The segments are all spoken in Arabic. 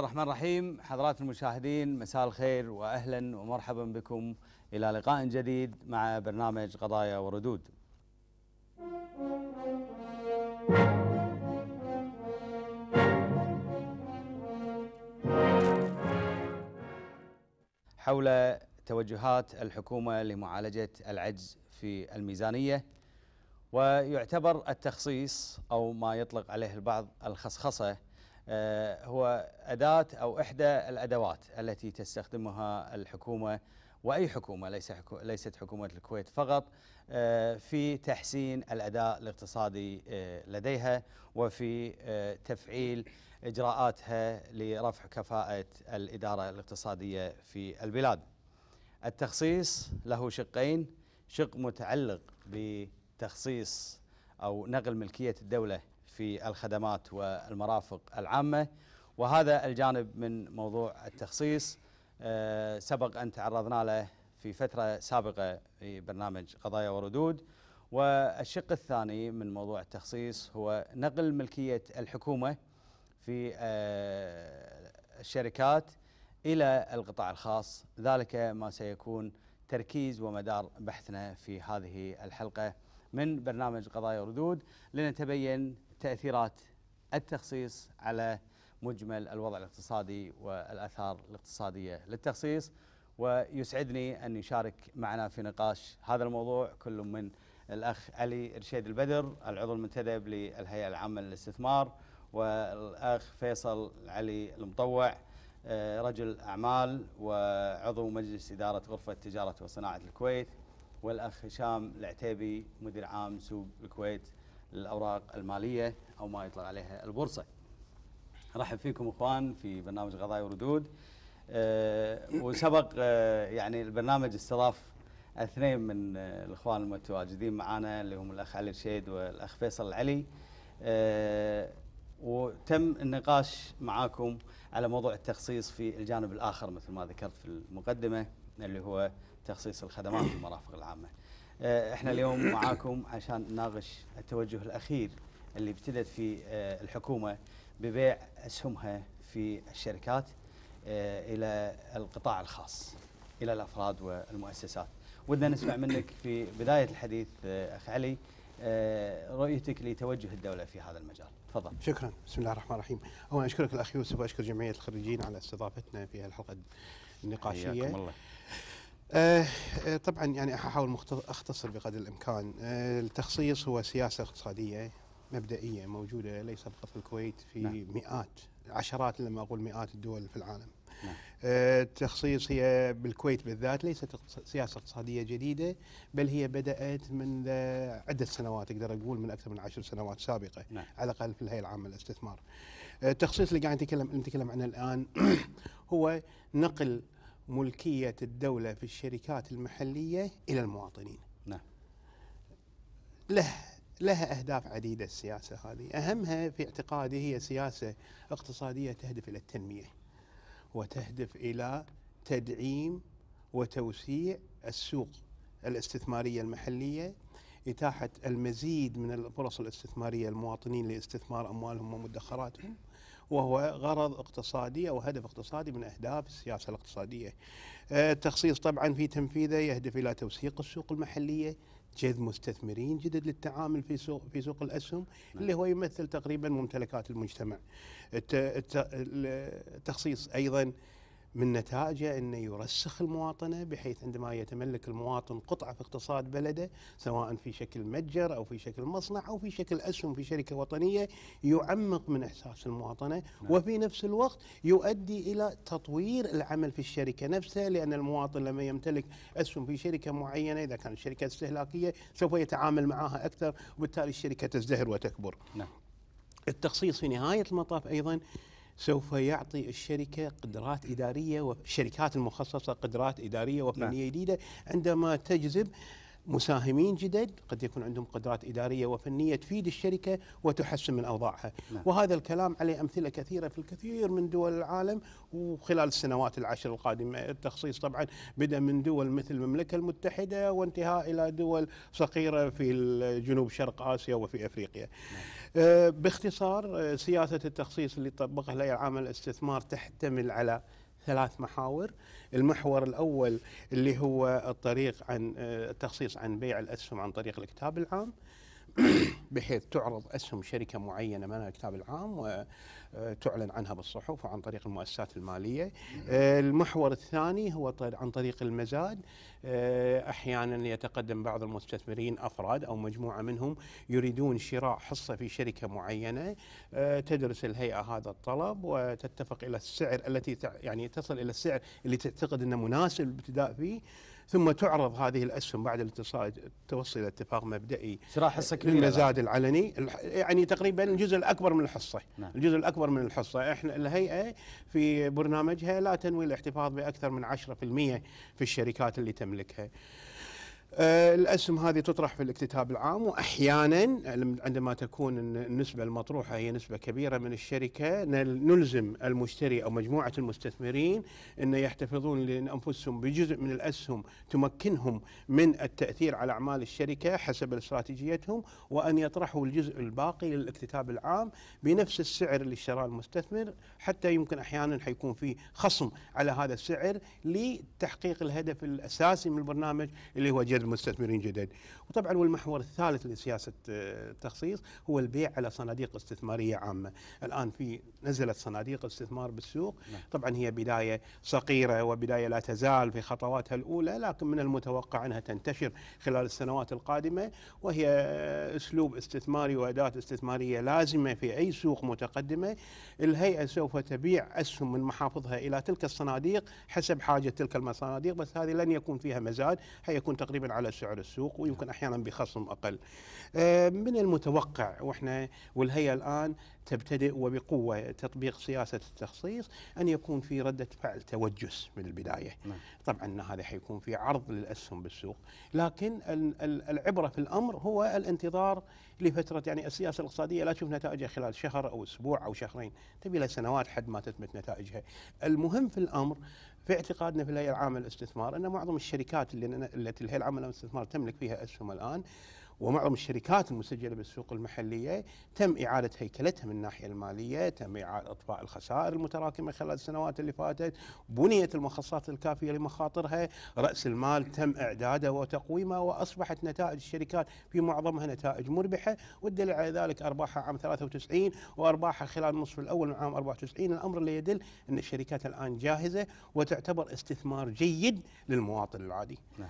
الله الرحمن الرحيم حضرات المشاهدين مساء الخير واهلا ومرحبا بكم الى لقاء جديد مع برنامج قضايا وردود. حول توجهات الحكومه لمعالجه العجز في الميزانيه ويعتبر التخصيص او ما يطلق عليه البعض الخصخصه آه، هو أداة أو إحدى الأدوات التي تستخدمها الحكومة وأي حكومة ليست حكومة الكويت فقط آه، في تحسين الأداء الاقتصادي آه، لديها وفي تفعيل إجراءاتها لرفع كفاءة الإدارة الاقتصادية في البلاد التخصيص له شقين شق متعلق بتخصيص أو نقل ملكية الدولة في الخدمات والمرافق العامة وهذا الجانب من موضوع التخصيص آه، سبق أن تعرضنا له في فترة سابقة في برنامج قضايا وردود والشق الثاني من موضوع التخصيص هو نقل ملكية الحكومة في آه، الشركات إلى القطاع الخاص ذلك ما سيكون تركيز ومدار بحثنا في هذه الحلقة من برنامج قضايا وردود لنتبين تأثيرات التخصيص على مجمل الوضع الاقتصادي والآثار الاقتصادية للتخصيص ويسعدني أن يشارك معنا في نقاش هذا الموضوع كل من الأخ علي رشيد البدر العضو المنتدب للهيئة العامة للاستثمار والأخ فيصل علي المطوع آه، رجل أعمال وعضو مجلس إدارة غرفة تجارة وصناعة الكويت والأخ هشام العتيبي مدير عام سوق الكويت للأوراق المالية أو ما يطلق عليها البورصة رحب فيكم اخوان في برنامج قضايا وردود أه وسبق أه يعني البرنامج استضاف اثنين من آه، الاخوان المتواجدين معنا اللي هم الاخ علي رشيد والاخ فيصل العلي آه، وتم النقاش معاكم على موضوع التخصيص في الجانب الاخر مثل ما ذكرت في المقدمه اللي هو تخصيص الخدمات في المرافق العامه. آه، احنا اليوم معاكم عشان نناقش التوجه الاخير اللي ابتدت في آه، الحكومه ببيع اسهمها في الشركات آه، الى القطاع الخاص الى الافراد والمؤسسات. ودنا نسمع منك في بدايه الحديث اخ علي رؤيتك لتوجه الدوله في هذا المجال. تفضل. شكرا، بسم الله الرحمن الرحيم. اولا اشكرك الاخ يوسف واشكر جمعيه الخريجين على استضافتنا في الحلقه النقاشيه. حياكم الله. آه، آه، طبعا يعني احاول اختصر بقدر الامكان آه، التخصيص هو سياسه اقتصاديه مبدئيه موجوده ليس فقط في الكويت في نعم. مئات عشرات لما اقول مئات الدول في العالم نعم. التخصيص هي بالكويت بالذات ليست سياسه اقتصاديه جديده بل هي بدات من عده سنوات اقدر اقول من اكثر من عشر سنوات سابقه نعم. على الاقل في الهيئه العامه للاستثمار التخصيص اللي قاعد نتكلم نتكلم عنه الان هو نقل ملكية الدولة في الشركات المحلية إلى المواطنين نعم له لها أهداف عديدة السياسة هذه أهمها في اعتقادي هي سياسة اقتصادية تهدف إلى التنمية وتهدف إلى تدعيم وتوسيع السوق الاستثمارية المحلية إتاحة المزيد من الفرص الاستثمارية للمواطنين لاستثمار أموالهم ومدخراتهم وهو غرض اقتصادي أو هدف اقتصادي من أهداف السياسة الاقتصادية آه، التخصيص طبعا في تنفيذه يهدف إلى توثيق السوق المحلية جذب مستثمرين جدد للتعامل في سوق في سوق الاسهم نعم. اللي هو يمثل تقريبا ممتلكات المجتمع التخصيص ايضا من نتائجه انه يرسخ المواطنه بحيث عندما يتملك المواطن قطعه في اقتصاد بلده سواء في شكل متجر او في شكل مصنع او في شكل اسهم في شركه وطنيه يعمق من احساس المواطنه نعم. وفي نفس الوقت يؤدي الى تطوير العمل في الشركه نفسها لان المواطن لما يمتلك اسهم في شركه معينه اذا كانت شركه استهلاكيه سوف يتعامل معها اكثر وبالتالي الشركه تزدهر وتكبر. نعم. التخصيص في نهايه المطاف ايضا سوف يعطي الشركة قدرات إدارية وشركات المخصصة قدرات إدارية وفنية نعم. جديدة عندما تجذب مساهمين جدد قد يكون عندهم قدرات إدارية وفنية تفيد الشركة وتحسن من أوضاعها نعم. وهذا الكلام عليه أمثلة كثيرة في الكثير من دول العالم وخلال السنوات العشر القادمة التخصيص طبعا بدأ من دول مثل المملكة المتحدة وانتهاء إلى دول صغيرة في جنوب شرق آسيا وفي أفريقيا نعم. آه، باختصار آه، سياسة التخصيص اللي طبقها الهيئة العامة للاستثمار تحتمل على ثلاث محاور المحور الأول اللي هو الطريق عن آه، التخصيص عن بيع الأسهم عن طريق الكتاب العام بحيث تعرض أسهم شركة معينة من الكتاب العام آه، تعلن عنها بالصحف وعن طريق المؤسسات المالية آه، المحور الثاني هو عن طريق المزاد آه، أحيانا يتقدم بعض المستثمرين أفراد أو مجموعة منهم يريدون شراء حصة في شركة معينة تدرس الهيئة هذا الطلب وتتفق إلى السعر التي يعني تصل إلى السعر اللي تعتقد أنه مناسب الابتداء فيه ثم تعرض هذه الاسهم بعد الاتصال توصل الى اتفاق مبدئي شراء حصه كبيره للمزاد العلني يعني تقريبا الجزء الاكبر من الحصه نعم. الجزء الاكبر من الحصه احنا الهيئه في برنامجها لا تنوي الاحتفاظ باكثر من 10% في الشركات اللي تملكها آه، الاسهم هذه تطرح في الاكتتاب العام واحيانا عندما تكون النسبه المطروحه هي نسبه كبيره من الشركه نلزم المشتري او مجموعه المستثمرين ان يحتفظون لانفسهم بجزء من الاسهم تمكنهم من التاثير على اعمال الشركه حسب استراتيجيتهم وان يطرحوا الجزء الباقي للاكتتاب العام بنفس السعر اللي اشتراه المستثمر حتى يمكن احيانا حيكون في خصم على هذا السعر لتحقيق الهدف الاساسي من البرنامج اللي هو جذب المستثمرين جدد وطبعا والمحور الثالث لسياسه آه، التخصيص هو البيع على صناديق استثماريه عامه الان في نزلت صناديق استثمار بالسوق نعم. طبعا هي بدايه صغيره وبدايه لا تزال في خطواتها الاولى لكن من المتوقع انها تنتشر خلال السنوات القادمه وهي آه، اسلوب استثماري واداه استثماريه لازمه في اي سوق متقدمه الهيئه سوف تبيع اسهم من محافظها الى تلك الصناديق حسب حاجه تلك الصناديق بس هذه لن يكون فيها مزاد هيكون تقريبا على سعر السوق ويمكن احيانا بخصم اقل. آه، من المتوقع واحنا والهيئه الان تبتدئ وبقوه تطبيق سياسه التخصيص ان يكون في رده فعل توجس من البدايه. نعم. طبعا هذا حيكون في عرض للاسهم بالسوق، لكن العبره في الامر هو الانتظار لفتره يعني السياسه الاقتصاديه لا تشوف نتائجها خلال شهر او اسبوع او شهرين، تبي لها سنوات حد ما تثبت نتائجها. المهم في الامر في اعتقادنا في الهيئه العامه للاستثمار ان معظم الشركات اللي التي الهيئه العامه للاستثمار تملك فيها اسهم الان ومعظم الشركات المسجله بالسوق المحليه تم اعاده هيكلتها من الناحيه الماليه، تم اعاده اطفاء الخسائر المتراكمه خلال السنوات اللي فاتت، بنيت المخصصات الكافيه لمخاطرها، راس المال تم اعداده وتقويمه واصبحت نتائج الشركات في معظمها نتائج مربحه، والدليل على ذلك ارباحها عام 93 وارباحها خلال النصف الاول من عام 94 الامر اللي يدل ان الشركات الان جاهزه وتعتبر استثمار جيد للمواطن العادي. نعم.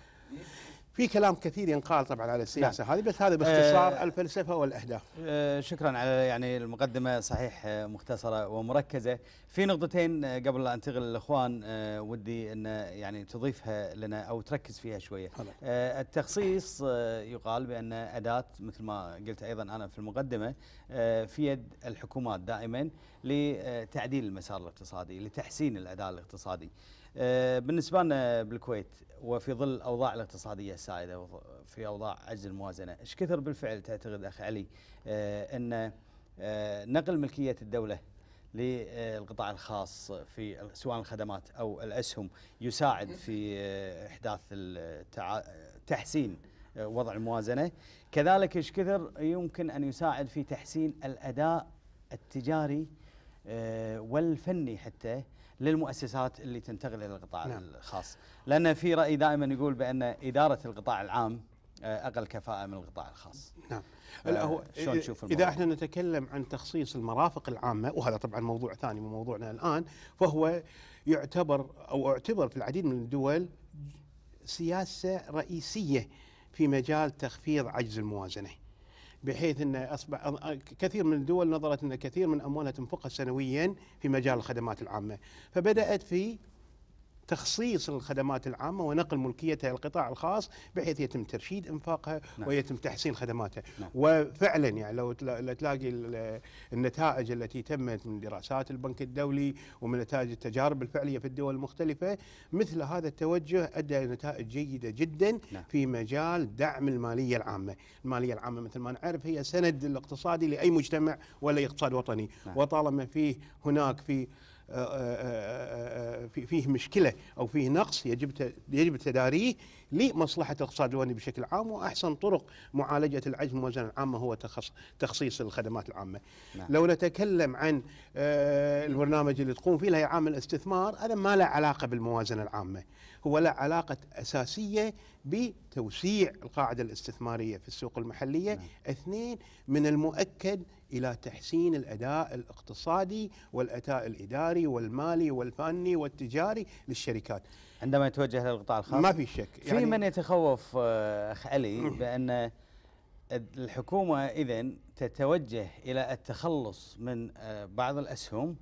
في كلام كثير ينقال طبعا على نعم. السياسه هذه بس هذا باختصار آه الفلسفه والاهداف آه شكرا على يعني المقدمه صحيح آه، مختصره ومركزه في نقطتين آه، قبل لا انتقل للاخوان آه ودي ان آه، يعني تضيفها لنا او تركز فيها شويه آه التخصيص آه يقال بان اداه مثل ما قلت ايضا انا في المقدمه آه في يد الحكومات دائما لتعديل المسار الاقتصادي لتحسين الاداء الاقتصادي بالنسبة لنا بالكويت وفي ظل الاوضاع الاقتصاديه السائده في اوضاع عجز الموازنه، ايش كثر بالفعل تعتقد اخ علي آه، ان آه، نقل ملكيه الدوله للقطاع آه، الخاص في سواء الخدمات او الاسهم يساعد في احداث تحسين وضع الموازنه، كذلك ايش كثر يمكن ان يساعد في تحسين الاداء التجاري والفني حتى للمؤسسات اللي تنتقل الى القطاع نعم. الخاص لان في راي دائما يقول بان اداره القطاع العام آه، اقل كفاءه من القطاع الخاص نعم آه، هو شلون اذا احنا نتكلم عن تخصيص المرافق العامه وهذا طبعا موضوع ثاني من موضوعنا الان فهو يعتبر او اعتبر في العديد من الدول سياسه رئيسيه في مجال تخفيض عجز الموازنه بحيث انه أصبح كثير من الدول نظرت أن كثير من أموالها تنفقها سنويا في مجال الخدمات العامة فبدأت في تخصيص الخدمات العامة ونقل ملكيتها للقطاع الخاص بحيث يتم ترشيد انفاقها نعم. ويتم تحسين خدماتها نعم. وفعلا يعني لو تلاقي النتائج التي تمت من دراسات البنك الدولي ومن نتائج التجارب الفعلية في الدول المختلفة مثل هذا التوجه أدى نتائج جيدة جدا نعم. في مجال دعم المالية العامة المالية العامة مثل ما نعرف هي سند الاقتصادي لأي مجتمع ولا اقتصاد وطني نعم. وطالما فيه هناك في فيه مشكله او فيه نقص يجب يجب تداريه لمصلحه الاقتصاد الوطني بشكل عام واحسن طرق معالجه العجز الموازنه العامه هو تخصيص الخدمات العامه. نعم. لو نتكلم عن آه، البرنامج اللي تقوم فيه هي عامل الاستثمار هذا ما له علاقه بالموازنه العامه، هو له علاقه اساسيه بتوسيع القاعده الاستثماريه في السوق المحليه، نعم. اثنين من المؤكد الى تحسين الاداء الاقتصادي والاداء الاداري والمالي والفني والتجاري للشركات. عندما يتوجه للقطاع الخاص ما في شك يعني في من يتخوف آه، اخ علي بان الحكومه اذا تتوجه الى التخلص من آه، بعض الاسهم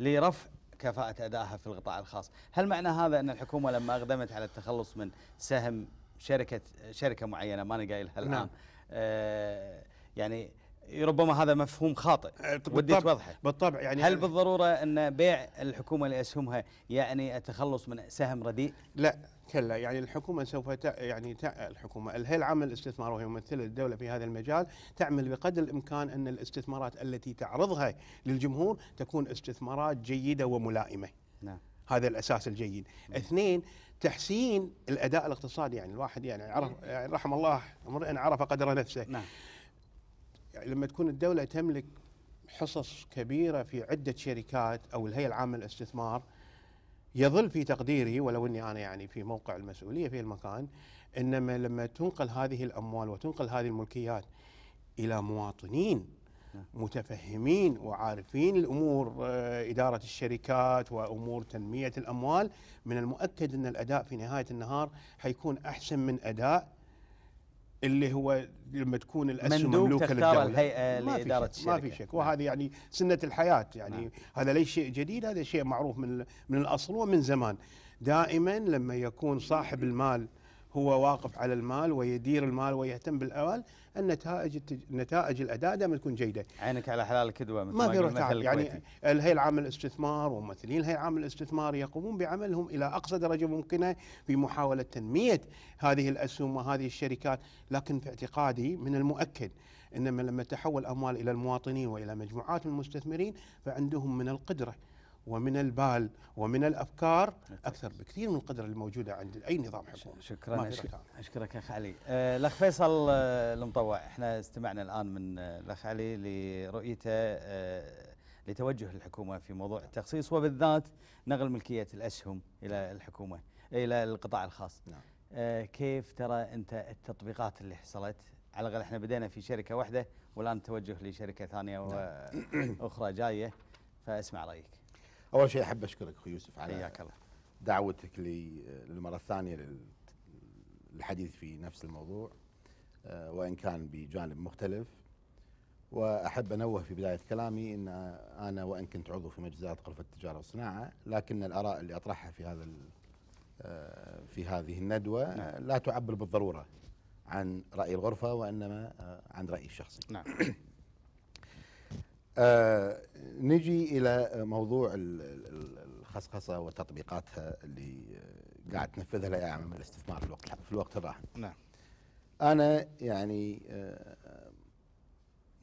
لرفع كفاءة أدائها في القطاع الخاص هل معنى هذا أن الحكومة لما أقدمت على التخلص من سهم شركة شركة معينة ما نقايلها الآن نعم. آه يعني ربما هذا مفهوم خاطئ أه، ودي توضحه بالطبع يعني هل بالضروره ان بيع الحكومه لاسهمها يعني التخلص من سهم رديء؟ لا كلا يعني الحكومه سوف تأ يعني تأ الحكومه الهيئه العامه للاستثمار وهي ممثله الدوله في هذا المجال تعمل بقدر الامكان ان الاستثمارات التي تعرضها للجمهور تكون استثمارات جيده وملائمه. نعم. هذا الاساس الجيد. نعم. اثنين تحسين الاداء الاقتصادي يعني الواحد يعني عرف نعم. يعني رحم الله امرئ عرف قدر نفسه. نعم. يعني لما تكون الدولة تملك حصص كبيرة في عدة شركات أو الهيئة العامة للاستثمار يظل في تقديري ولو أني أنا يعني في موقع المسؤولية في المكان إنما لما تنقل هذه الأموال وتنقل هذه الملكيات إلى مواطنين متفهمين وعارفين الأمور آه، إدارة الشركات وأمور تنمية الأموال من المؤكد أن الأداء في نهاية النهار حيكون أحسن من أداء اللي هو لما تكون الاسهم مملوكه تختار الهيئه لاداره الشركه ما في شك وهذه يعني سنه الحياه يعني نعم. هذا ليس شيء جديد هذا شيء معروف من من الاصل ومن زمان دائما لما يكون صاحب المال هو واقف على المال ويدير المال ويهتم بالاموال النتائج نتائج الاداء دائما تكون جيده. عينك على حلال الكدوه ما في روح يعني الهيئه العامه للاستثمار وممثلين الهيئه العامه للاستثمار يقومون بعملهم الى اقصى درجه ممكنه في محاوله تنميه هذه الاسهم وهذه الشركات، لكن في اعتقادي من المؤكد انما لما تحول اموال الى المواطنين والى مجموعات المستثمرين فعندهم من القدره ومن البال ومن الافكار اكثر بكثير من القدره الموجوده عند اي نظام حكومي شكرا اشكرك اخ علي آه، الاخ فيصل آه، المطوع احنا استمعنا الان من آه، الاخ علي لرؤيته لتوجه الحكومه في موضوع التخصيص وبالذات نقل ملكيه الاسهم الى نعم. الحكومه الى القطاع الخاص نعم. كيف ترى انت التطبيقات اللي حصلت على الاقل احنا بدينا في شركه واحده والان توجه لشركه ثانيه نعم. واخرى جايه فاسمع رايك اول شيء احب اشكرك اخوي يوسف على حياك الله دعوتك لي آه، للمره الثانيه للحديث في نفس الموضوع آه، وان كان بجانب مختلف واحب انوه في بدايه كلامي ان انا وان كنت عضو في مجلسات غرفه التجاره والصناعه لكن الاراء اللي اطرحها في هذا آه، في هذه الندوه لا تعبر بالضروره عن راي الغرفه وانما عن رايي الشخصي. نعم. آه نجي الى موضوع الخصخصه وتطبيقاتها اللي قاعد تنفذها الهيئه العامه الاستثمار في الوقت في الوقت الراهن. نعم. انا يعني آه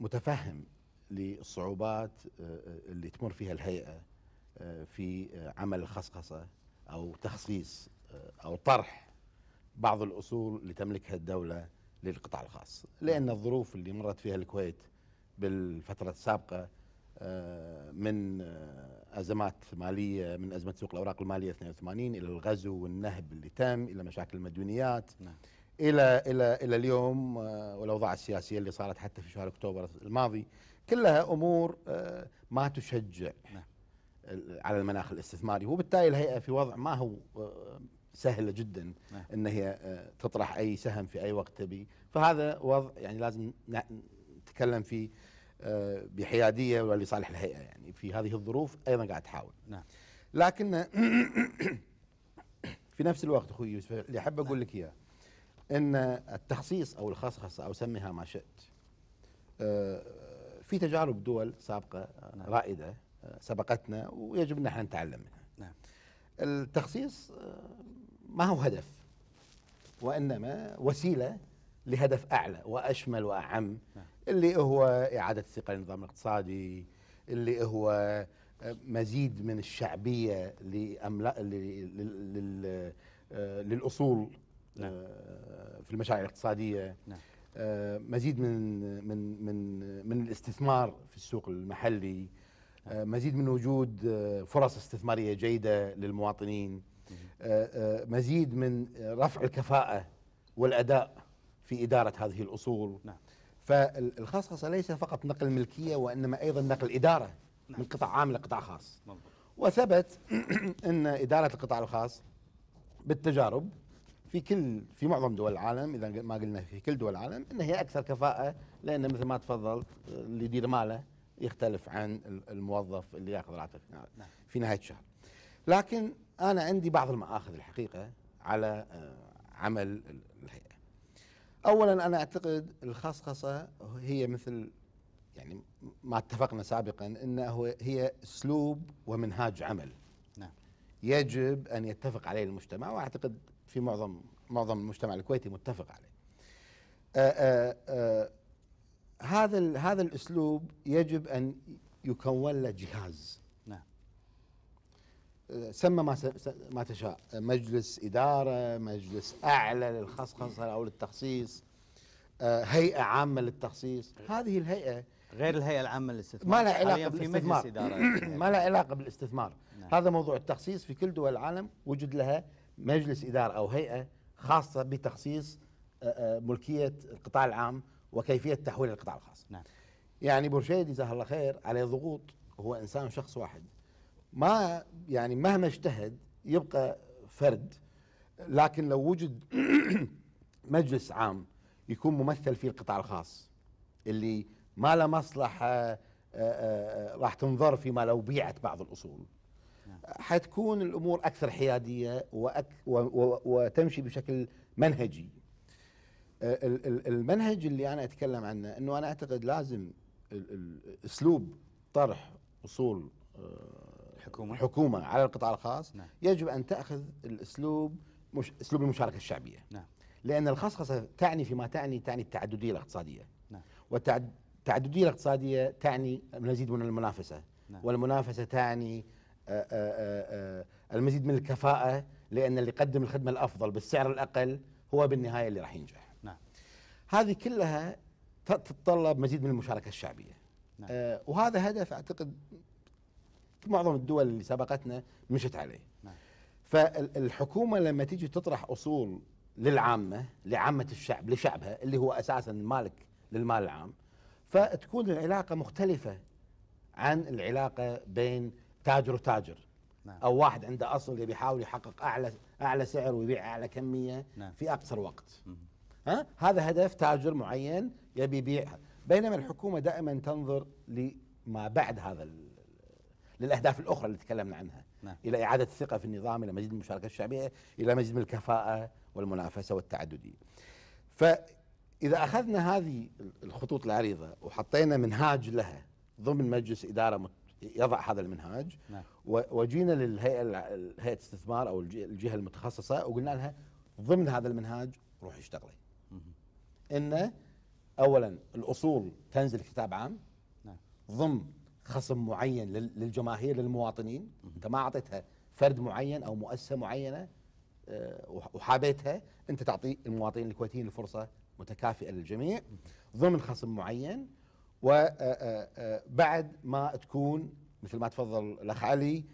متفهم للصعوبات آه، اللي تمر فيها الهيئه آه، في عمل الخصخصه او تخصيص آه، او طرح بعض الاصول اللي تملكها الدوله للقطاع الخاص، لان الظروف اللي مرت فيها الكويت بالفتره السابقه آه، من آه، ازمات ماليه من ازمه سوق الاوراق الماليه 82 الى الغزو والنهب اللي تم الى مشاكل المديونيات نعم. الى الى الى اليوم آه، والاوضاع السياسيه اللي صارت حتى في شهر اكتوبر الماضي كلها امور ما تشجع نعم. على المناخ الاستثماري وبالتالي الهيئه في وضع ما هو سهله جدا نعم. ان هي تطرح اي سهم في اي وقت تبي فهذا وضع يعني لازم تتكلم فيه آه، بحياديه ولصالح الهيئه يعني في هذه الظروف ايضا قاعد تحاول نعم لكن في نفس الوقت اخوي يوسف اللي احب نعم. اقول لك اياه ان التخصيص او الخصخصه او سميها ما شئت آه، في تجارب دول سابقه نعم. رائده آه، سبقتنا ويجب ان احنا نتعلم منها نعم. التخصيص ما هو هدف وانما وسيله لهدف اعلى واشمل واعم نعم. اللي هو إعادة الثقة للنظام الاقتصادي اللي هو آه، مزيد من الشعبية آه، للأصول آه، نعم. في المشاريع الاقتصادية نعم. مزيد من من من من الاستثمار في السوق المحلي نعم. مزيد من وجود فرص استثماريه جيده للمواطنين مزيد من رفع الكفاءه والاداء في اداره هذه الاصول نعم. فالخصخصه ليس فقط نقل ملكيه وانما ايضا نقل اداره من نعم. قطاع عام لقطاع خاص وثبت ان اداره القطاع الخاص بالتجارب في كل في معظم دول العالم اذا ما قلنا في كل دول العالم ان هي اكثر كفاءه لان مثل ما تفضل اللي يدير ماله يختلف عن الموظف اللي ياخذ راتب نعم. في نهايه الشهر. لكن انا عندي بعض المآخذ الحقيقه على آه، عمل اولا انا اعتقد الخصخصه هي مثل يعني ما اتفقنا سابقا انه هي اسلوب ومنهاج عمل نعم يجب ان يتفق عليه المجتمع واعتقد في معظم معظم المجتمع الكويتي متفق عليه آآ آه، آآ آه، آه، هذا هذا الاسلوب يجب ان يكون له جهاز سمى ما ما تشاء مجلس اداره مجلس اعلى للخصخصه او للتخصيص آه، هيئه عامه للتخصيص هذه الهيئه غير الهيئه العامه للاستثمار ما لها علاقه بالاستثمار ما لها علاقه بالاستثمار نعم. هذا موضوع التخصيص في كل دول العالم وجد لها مجلس اداره او هيئه خاصه بتخصيص آه، آه، ملكيه القطاع العام وكيفيه تحويل القطاع الخاص نعم. يعني بورشيدي جزاه الله خير عليه ضغوط هو انسان شخص واحد ما يعني مهما اجتهد يبقى فرد لكن لو وجد مجلس عام يكون ممثل فيه القطاع الخاص اللي ما له مصلحه آه، آه، آه، راح تنظر فيما لو بيعت بعض الاصول نعم. حتكون الامور اكثر حياديه وأك و و وتمشي بشكل منهجي المنهج اللي انا اتكلم عنه انه انا اعتقد لازم اسلوب طرح اصول الحكومة الحكومة على القطاع الخاص نعم. يجب أن تأخذ الأسلوب مش أسلوب المشاركة الشعبية نعم. لأن الخصخصة تعني فيما تعني تعني التعددية الاقتصادية نعم. والتعددية الاقتصادية تعني المزيد من المنافسة نعم. والمنافسة تعني آه، آه، آه، المزيد من الكفاءة لأن اللي يقدم الخدمة الأفضل بالسعر الأقل هو بالنهاية اللي راح ينجح نعم. هذه كلها تتطلب مزيد من المشاركة الشعبية نعم. وهذا هدف أعتقد معظم الدول اللي سبقتنا مشت عليه نعم. فالحكومة لما تيجي تطرح أصول للعامة لعامة الشعب لشعبها اللي هو أساسا مالك للمال العام فتكون العلاقة مختلفة عن العلاقة بين تاجر وتاجر نعم. أو واحد عنده أصل يبي يحاول يحقق أعلى أعلى سعر ويبيع أعلى كمية نعم. في أقصر وقت ها؟ هذا هدف تاجر معين يبي يبيع بينما الحكومة دائما تنظر لما بعد هذا للاهداف الاخرى اللي تكلمنا عنها نعم. الى اعاده الثقه في النظام الى مزيد من المشاركه الشعبيه الى مزيد من الكفاءه والمنافسه والتعدديه فاذا اخذنا هذه الخطوط العريضه وحطينا منهاج لها ضمن مجلس اداره يضع هذا المنهاج نعم. وجينا للهيئه هيئه الاستثمار او الجهه المتخصصه وقلنا لها ضمن هذا المنهاج روحي اشتغلي ان اولا الاصول تنزل كتاب عام نعم. ضمن خصم معين للجماهير للمواطنين انت ما اعطيتها فرد معين او مؤسسه معينه آه، وحابيتها انت تعطي المواطنين الكويتيين الفرصه متكافئه للجميع ضمن خصم معين وبعد آه، آه، ما تكون مثل ما تفضل الاخ علي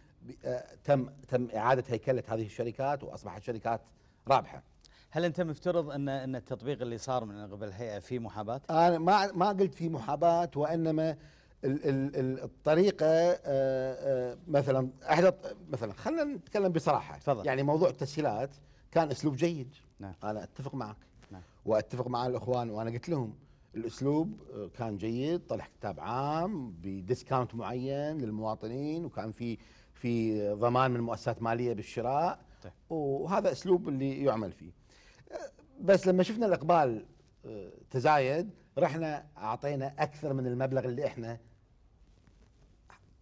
تم تم اعاده هيكله هذه الشركات واصبحت شركات رابحه. هل انت مفترض ان ان التطبيق اللي صار من قبل الهيئه في محاباه؟ انا ما ما قلت في محاباه وانما الطريقه آه، آه، مثلا احدى مثلا خلينا نتكلم بصراحه تفضل. يعني موضوع التسهيلات كان اسلوب جيد نعم. انا اتفق معك نعم. واتفق مع الاخوان وانا قلت لهم الاسلوب آه، كان جيد طلع كتاب عام بديسكاونت معين للمواطنين وكان في في ضمان من مؤسسات ماليه بالشراء طيب. وهذا اسلوب اللي يعمل فيه بس لما شفنا الاقبال تزايد رحنا اعطينا اكثر من المبلغ اللي احنا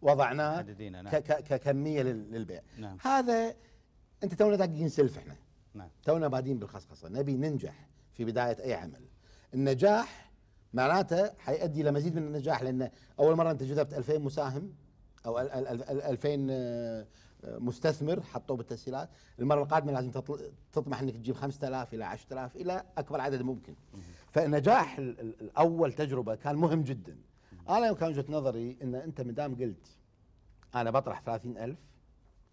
وضعناه نعم. ككميه للبيع نعم. هذا انت تونا داقين سلف احنا نعم. تونا بادين بالخصخصه نبي ننجح في بدايه اي عمل النجاح معناته حيؤدي الى مزيد من النجاح لان اول مره انت جذبت 2000 مساهم او 2000 آه، مستثمر حطوه بالتسهيلات المره القادمه لازم تطمح انك تجيب 5000 الى 10000 الى اكبر عدد ممكن فنجاح الاول تجربه كان مهم جدا انا لو كان وجهه نظري ان انت ما دام قلت انا بطرح 30000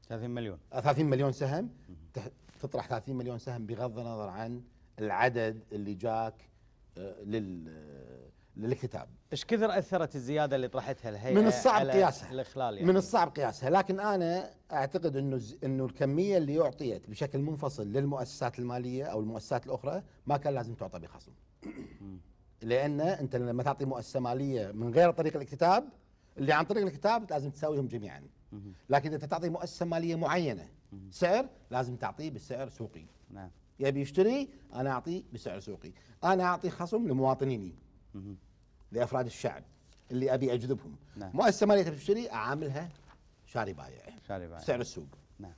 30 مليون 30 مليون سهم تطرح 30 مليون سهم بغض النظر عن العدد اللي جاك آه، لل للكتاب ايش كثر اثرت الزياده اللي طرحتها الهيئه من الصعب قياسها الاخلال يعني. من الصعب قياسها لكن انا اعتقد انه انه الكميه اللي اعطيت بشكل منفصل للمؤسسات الماليه او المؤسسات الاخرى ما كان لازم تعطى بخصم لان انت لما تعطي مؤسسه ماليه من غير طريق الاكتتاب اللي عن طريق الاكتتاب لازم تساويهم جميعا لكن اذا تعطي مؤسسه ماليه معينه سعر لازم تعطيه بسعر سوقي نعم يبي يشتري انا اعطيه بسعر سوقي انا اعطي خصم لمواطنيني لافراد الشعب اللي ابي اجذبهم نعم. مؤسسه ماليه تبي تشتري اعاملها شاري بايع شاري بايع سعر السوق نعم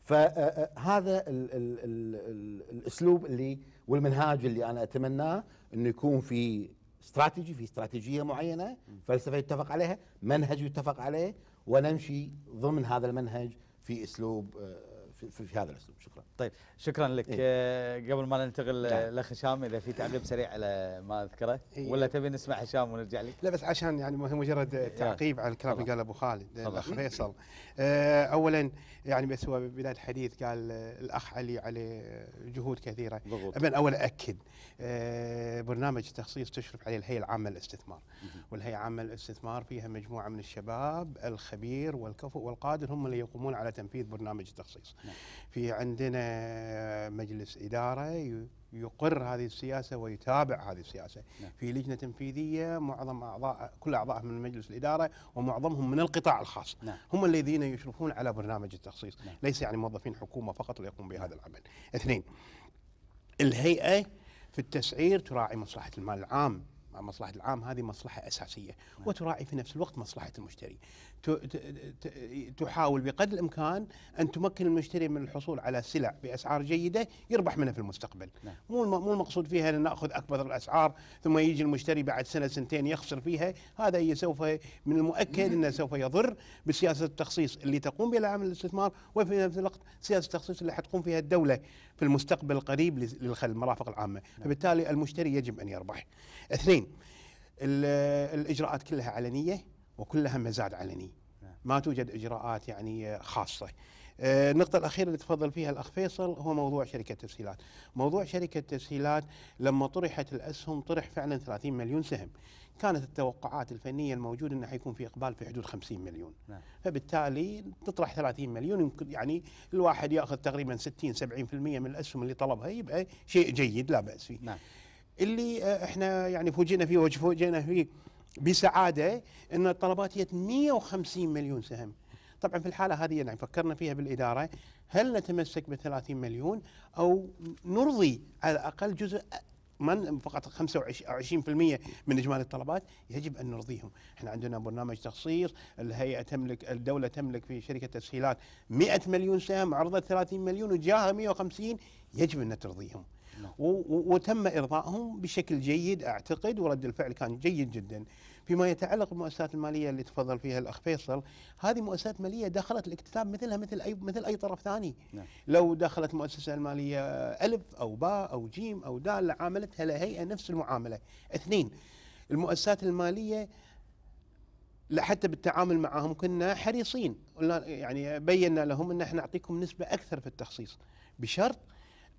فهذا آه، آه، الـ الـ الـ الاسلوب اللي والمنهاج اللي انا اتمناه انه يكون في استراتيجي في استراتيجيه معينه فلسفه يتفق عليها منهج يتفق عليه ونمشي ضمن هذا المنهج في اسلوب آه، في, في هذا الاسلوب شكرا طيب شكرا لك إيه؟ آه، قبل ما ننتقل لاخ نعم. هشام اذا في تعقيب سريع على ما اذكره إيه؟ ولا تبي نسمع هشام ونرجع لك لا بس عشان يعني مجرد تعقيب على الكلام اللي قاله ابو خالد الاخ فيصل آه، اولا يعني بس هو بدايه الحديث قال الاخ علي عليه جهود كثيره ابن اول اكد آه، برنامج تخصيص تشرف عليه الهيئه العامه للاستثمار والهيئه العامه للاستثمار فيها مجموعه من الشباب الخبير والكفؤ والقادر هم اللي يقومون على تنفيذ برنامج التخصيص نعم. في عندنا مجلس إدارة يقر هذه السياسة ويتابع هذه السياسة نعم. في لجنة تنفيذية معظم أعضاء كل أعضاء من مجلس الإدارة ومعظمهم من القطاع الخاص نعم. هم الذين يشرفون على برنامج التخصيص نعم. ليس يعني موظفين حكومة فقط ليقوم بهذا نعم. العمل اثنين الهيئة في التسعير تراعي مصلحة المال العام مصلحة العام هذه مصلحة أساسية نعم. وتراعي في نفس الوقت مصلحة المشتري تحاول بقدر الامكان ان تمكن المشتري من الحصول على سلع باسعار جيده يربح منها في المستقبل نعم. مو مو المقصود فيها ان ناخذ اكبر الاسعار ثم يجي المشتري بعد سنه سنتين يخسر فيها هذا هي سوف من المؤكد انه سوف يضر بسياسه التخصيص اللي تقوم بها العمل الاستثمار وفي نفس الوقت سياسه التخصيص اللي حتقوم فيها الدوله في المستقبل القريب للمرافق العامه نعم. فبالتالي المشتري يجب ان يربح اثنين الاجراءات كلها علنيه وكلها مزاد علني نعم. ما توجد اجراءات يعني خاصه. آه، النقطة الأخيرة اللي تفضل فيها الأخ فيصل هو موضوع شركة تسهيلات موضوع شركة تسهيلات لما طرحت الأسهم طرح فعلا 30 مليون سهم كانت التوقعات الفنية الموجودة أنه حيكون في إقبال في حدود 50 مليون نعم. فبالتالي تطرح 30 مليون يمكن يعني الواحد يأخذ تقريبا 60 70% من الأسهم اللي طلبها يبقى شيء جيد لا بأس فيه نعم. اللي آه، احنا يعني فوجئنا فيه وفوجئنا فيه بسعاده ان الطلبات هي 150 مليون سهم طبعا في الحاله هذه يعني فكرنا فيها بالاداره هل نتمسك ب 30 مليون او نرضي على الاقل جزء من فقط 25% من اجمالي الطلبات يجب ان نرضيهم، احنا عندنا برنامج تخصيص، الهيئه تملك الدوله تملك في شركه تسهيلات 100 مليون سهم عرضت 30 مليون وجاها 150 يجب ان ترضيهم. نعم. وتم ارضائهم بشكل جيد اعتقد ورد الفعل كان جيد جدا فيما يتعلق بالمؤسسات الماليه اللي تفضل فيها الاخ فيصل هذه مؤسسات ماليه دخلت الاكتتاب مثلها مثل اي مثل اي طرف ثاني نعم. لو دخلت مؤسسه الماليه الف او باء او جيم او دال عاملتها لهيئه نفس المعامله اثنين المؤسسات الماليه حتى بالتعامل معهم كنا حريصين يعني بينا لهم ان احنا نعطيكم نسبه اكثر في التخصيص بشرط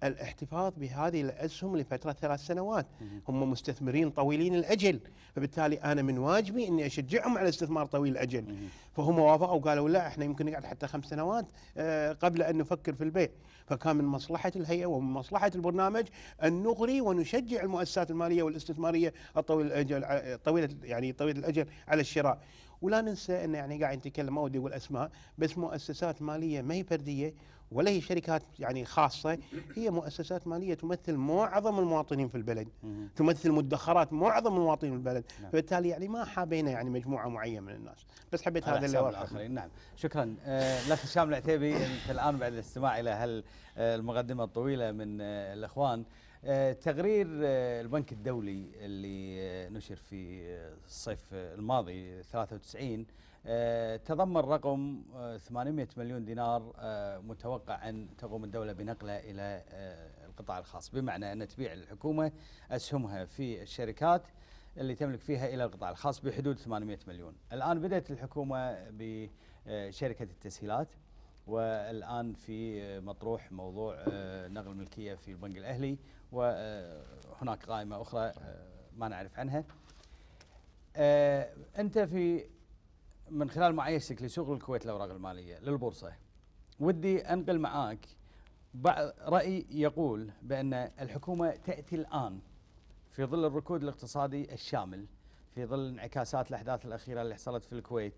الاحتفاظ بهذه الاسهم لفتره ثلاث سنوات هم مستثمرين طويلين الاجل فبالتالي انا من واجبي اني اشجعهم على استثمار طويل الاجل فهم وافقوا وقالوا لا احنا يمكن نقعد حتى خمس سنوات آه، قبل ان نفكر في البيع فكان من مصلحه الهيئه ومن مصلحه البرنامج ان نغري ونشجع المؤسسات الماليه والاستثماريه الطويل الاجل آه، طويله يعني طويله الاجل على الشراء ولا ننسى انه يعني قاعد نتكلم ما ودي اقول اسماء بس مؤسسات ماليه ما هي فرديه ولا هي شركات يعني خاصه هي مؤسسات ماليه تمثل معظم المواطنين في البلد تمثل مدخرات معظم المواطنين في البلد نعم. فبالتالي يعني ما حابينا يعني مجموعه معينه من الناس بس حبيت هذا اللي الاخرين نعم شكرا آه لك هشام العتيبي انت الان بعد الاستماع الى هالمقدمه الطويله من آه الاخوان آه، تقرير آه، البنك الدولي اللي آه، نشر في الصيف الماضي 93 تضمن رقم 800 مليون دينار متوقع أن تقوم الدولة بنقله إلى القطاع الخاص بمعنى أن تبيع الحكومة أسهمها في الشركات اللي تملك فيها إلى القطاع الخاص بحدود 800 مليون الآن بدأت الحكومة بشركة التسهيلات والآن في مطروح موضوع آه، نقل الملكية في البنك الأهلي وهناك قائمة أخرى آه، ما نعرف عنها آه، أنت في من خلال معايشتك لسوق الكويت الأوراق المالية للبورصة ودي أنقل معاك بعض رأي يقول بأن الحكومة تأتي الآن في ظل الركود الاقتصادي الشامل في ظل انعكاسات الأحداث الأخيرة اللي حصلت في الكويت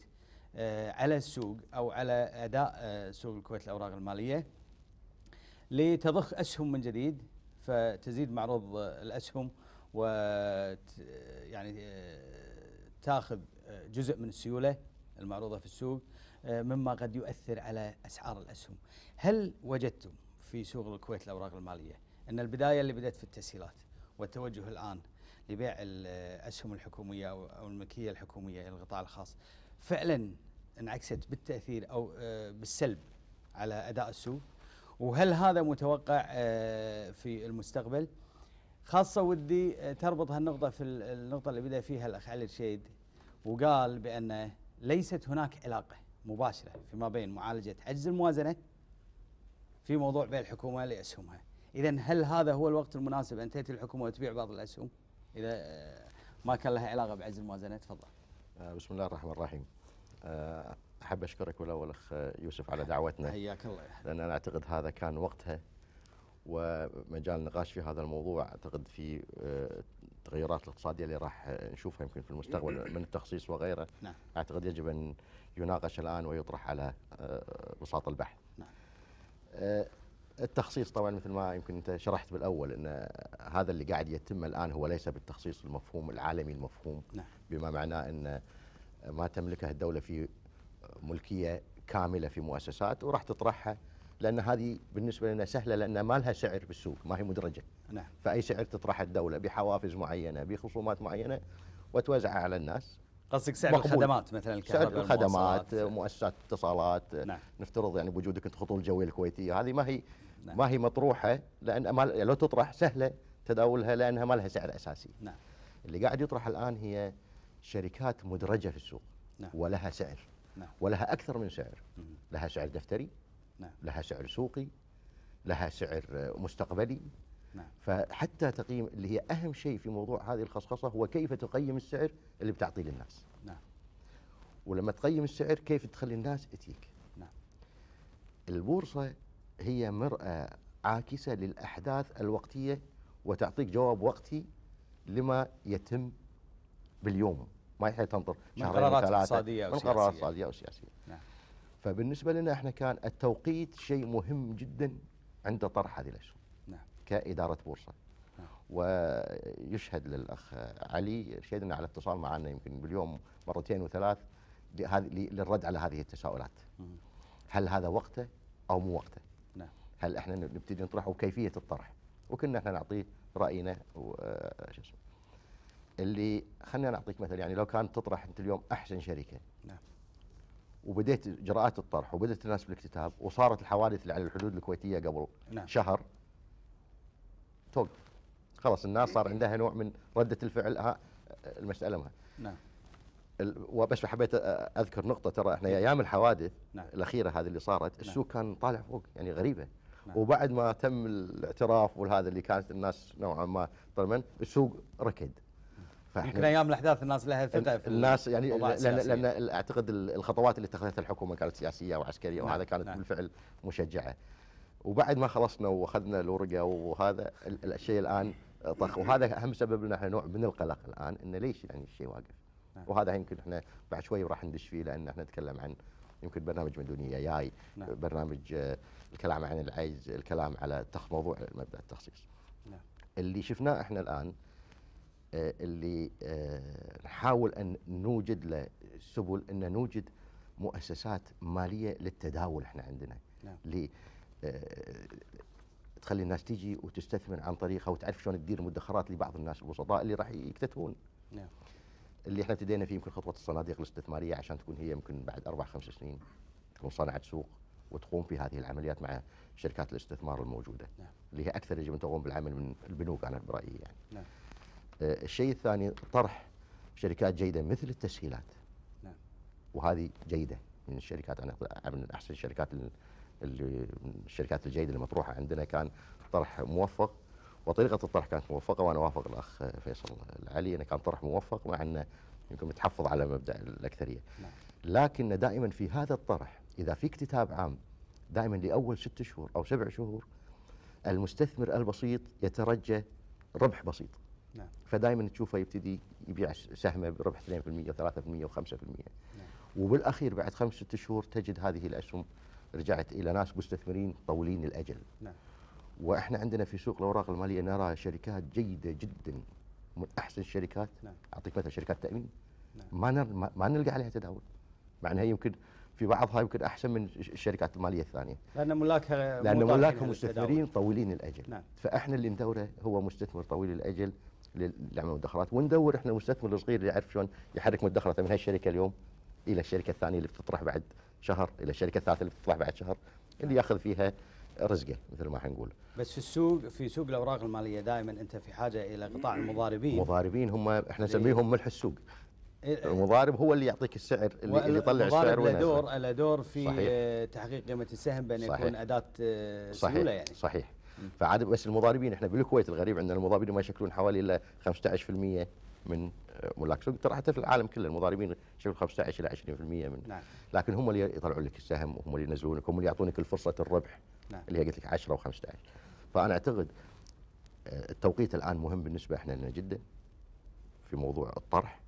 آه، على السوق او على اداء آه، سوق الكويت الاوراق الماليه لتضخ اسهم من جديد فتزيد معروض آه، الاسهم و يعني تاخذ جزء من السيوله المعروضه في السوق مما قد يؤثر على اسعار الاسهم. هل وجدتم في سوق الكويت الاوراق الماليه ان البدايه اللي بدات في التسهيلات والتوجه الان لبيع الاسهم الحكوميه او الملكيه الحكوميه الى القطاع الخاص فعلا انعكست بالتاثير او آه، بالسلب على اداء السوق وهل هذا متوقع آه، في المستقبل خاصه ودي آه، تربط هالنقطه في النقطه اللي بدا فيها الاخ علي الشيد وقال بان ليست هناك علاقه مباشره فيما بين معالجه عجز الموازنه في موضوع بيع الحكومه لاسهمها اذا هل هذا هو الوقت المناسب ان تاتي الحكومه وتبيع بعض الاسهم اذا ما كان لها علاقه بعجز الموازنه تفضل آه، بسم الله الرحمن الرحيم آه، احب اشكرك ولو الاخ يوسف على دعوتنا حياك الله لان انا اعتقد هذا كان وقتها ومجال نقاش في هذا الموضوع اعتقد في التغيرات آه، الاقتصاديه اللي راح نشوفها يمكن في المستقبل من التخصيص وغيره نعم. اعتقد يجب ان يناقش الان ويطرح على بساط البحث نعم. التخصيص طبعا مثل ما يمكن انت شرحت بالاول ان هذا اللي قاعد يتم الان هو ليس بالتخصيص المفهوم العالمي المفهوم نعم. بما معناه ان ما تملكه الدوله في ملكيه كامله في مؤسسات وراح تطرحها لان هذه بالنسبه لنا سهله لان ما لها سعر بالسوق ما هي مدرجه نعم. فاي سعر تطرحه الدوله بحوافز معينه بخصومات معينه وتوزعها على الناس قصدك سعر مقبول. الخدمات مثلا الكهرباء سعر الخدمات مؤسسات اتصالات نعم. نفترض يعني بوجودك انت خطوط الجويه الكويتيه هذه ما هي نعم. ما هي مطروحه لان لو تطرح سهله تداولها لانها ما لها سعر اساسي نعم. اللي قاعد يطرح الان هي شركات مدرجه في السوق نعم. ولها سعر نعم. ولها اكثر من سعر مم. لها سعر دفتري نعم. لها سعر سوقي لها سعر مستقبلي نعم. فحتى تقييم اللي هي اهم شيء في موضوع هذه الخصخصه هو كيف تقيم السعر اللي بتعطيه للناس نعم. ولما تقيم السعر كيف تخلي الناس تجيك نعم. البورصه هي مرآة عاكسة للأحداث الوقتية وتعطيك جواب وقتي لما يتم باليوم ما يحتاج تنطر من قرارات اقتصادية من قرارات اقتصادية أو سياسية نعم. فبالنسبة لنا احنا كان التوقيت شيء مهم جدا عند طرح هذه الأشياء نعم. كإدارة بورصة نعم. ويشهد للأخ علي شهدنا على اتصال معنا يمكن باليوم مرتين وثلاث للرد على هذه التساؤلات هل هذا وقته أو مو وقته نعم هل احنا نبتدي نطرح وكيفيه الطرح وكنا احنا نعطيه راينا وش آه، اسمه اللي خلينا نعطيك مثل يعني لو كان تطرح انت اليوم احسن شركه نعم وبديت اجراءات الطرح وبدات الناس بالاكتتاب وصارت الحوادث اللي على الحدود الكويتيه قبل نعم. شهر توقف خلاص الناس صار عندها نوع من رده الفعل المساله مها. نعم وبس حبيت اذكر نقطه ترى احنا نعم. ايام الحوادث نعم. الاخيره هذه اللي صارت نعم. السوق كان طالع فوق يعني غريبه نعم. وبعد ما تم الاعتراف والهذا اللي كانت الناس نوعا ما طمن السوق ركد يمكن ايام الاحداث الناس لها ثقه في الناس يعني لان, لأن اعتقد الخطوات اللي اتخذتها الحكومه كانت سياسيه وعسكريه نعم. وهذا كانت نعم. بالفعل مشجعه وبعد ما خلصنا واخذنا الورقه وهذا الشيء الان طخ وهذا اهم سبب لنا احنا نوع من القلق الان انه ليش يعني الشيء واقف نعم. وهذا يمكن احنا بعد شوي راح ندش فيه لان احنا نتكلم عن يمكن برنامج مدنيه جاي نعم. برنامج آه، الكلام عن العجز الكلام على موضوع مبدا التخصيص نعم. اللي شفناه احنا الان آه، اللي آه، نحاول ان نوجد له سبل ان نوجد مؤسسات ماليه للتداول احنا عندنا نعم. ل تخلي الناس تيجي وتستثمر عن طريقها وتعرف شلون تدير مدخرات لبعض الناس البسطاء اللي راح يكتتبون نعم اللي احنا ابتدينا فيه يمكن خطوه الصناديق الاستثماريه عشان تكون هي يمكن بعد اربع خمس سنين تكون صانعه سوق وتقوم في هذه العمليات مع شركات الاستثمار الموجوده نعم. اللي هي اكثر يجب ان تقوم بالعمل من البنوك انا برايي يعني نعم. آه الشيء الثاني طرح شركات جيده مثل التسهيلات نعم. وهذه جيده من الشركات انا من احسن الشركات اللي الشركات الجيده المطروحه عندنا كان طرح موفق وطريقه الطرح كانت موفقه وانا اوافق الاخ فيصل العلي انه كان طرح موفق مع انه يمكن متحفظ على مبدا الاكثريه نعم. لكن دائما في هذا الطرح اذا في اكتتاب عام دائما لاول ست شهور او سبع شهور المستثمر البسيط يترجى ربح بسيط نعم. فدائما تشوفه يبتدي يبيع سهمه بربح 2% و3% و5% نعم. وبالاخير بعد خمس ست شهور تجد هذه الاسهم رجعت الى ناس مستثمرين طويلين الاجل نعم. واحنا عندنا في سوق الاوراق الماليه نرى شركات جيده جدا من احسن الشركات نعم. اعطيك مثلا شركات تامين نعم. ما ما نلقى عليها تداول مع انها يمكن في بعضها يمكن احسن من الشركات الماليه الثانيه لان ملاكها لان ملاكها مستثمرين طويلين الاجل نعم. فاحنا اللي ندوره هو مستثمر طويل الاجل لعمل المدخرات وندور احنا المستثمر الصغير اللي يعرف شلون يحرك مدخراته من هالشركه اليوم الى الشركه الثانيه اللي بتطرح بعد شهر الى الشركه الثالثه اللي بتطرح بعد شهر اللي نعم. ياخذ فيها رزقه مثل ما حنقول بس في السوق في سوق الاوراق الماليه دائما انت في حاجه الى قطاع المضاربين المضاربين هم احنا إيه. نسميهم ملح السوق إيه. المضارب هو اللي يعطيك السعر اللي, اللي يطلع السعر المضارب له دور له دور في صحيح. تحقيق قيمه السهم بان صحيح. يكون اداه آه، سهوله صحيح. يعني صحيح فعاد بس المضاربين احنا بالكويت الغريب عندنا المضاربين ما يشكلون حوالي الا 15% من آه، ملاك السوق ترى حتى في العالم كله المضاربين يشكلون 15 الى 20% من نعم. لكن هم اللي يطلعون لك السهم وهم اللي ينزلونك هم اللي يعطونك الفرصه الربح نعم. اللي هي قلت لك 10 و15 فانا اعتقد آه، التوقيت الان مهم بالنسبه احنا لنا جدا في موضوع الطرح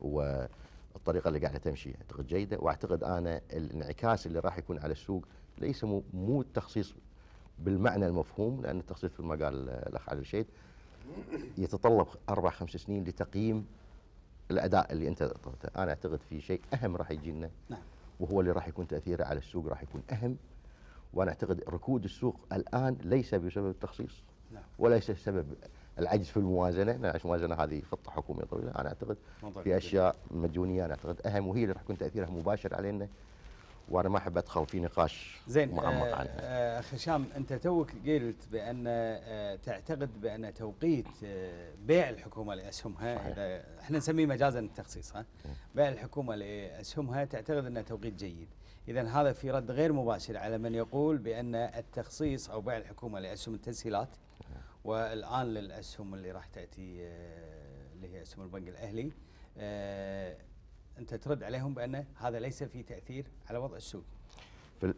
والطريقه اللي قاعده تمشي اعتقد جيده واعتقد انا الانعكاس اللي راح يكون على السوق ليس مو التخصيص بالمعنى المفهوم لان التخصيص في المجال آه، الاخ علي الشيد يتطلب اربع خمس سنين لتقييم الاداء اللي انت اعطيته، انا اعتقد في شيء اهم راح يجي لنا نعم. وهو اللي راح يكون تاثيره على السوق راح يكون اهم وأنا أعتقد ركود السوق الآن ليس بسبب التخصيص نعم. وليس بسبب العجز في الموازنه، لان الموازنه هذه خطه حكوميه طويله، انا اعتقد في اشياء مديونيه انا اعتقد اهم وهي اللي راح يكون تاثيرها مباشر علينا وانا ما احب ادخل في نقاش زين معمق آه، عنها. آه، اخ هشام انت توك قلت بان آه، تعتقد بان توقيت بيع الحكومه لاسهمها صحيح. احنا نسميه مجازا التخصيص ها؟ بيع الحكومه لاسهمها تعتقد انه توقيت جيد. إذا هذا في رد غير مباشر على من يقول بأن التخصيص أو بيع الحكومة لأسهم التسهيلات والآن للأسهم اللي راح تأتي آه، اللي هي أسهم البنك الأهلي آه، أنت ترد عليهم بأن هذا ليس في تأثير على وضع السوق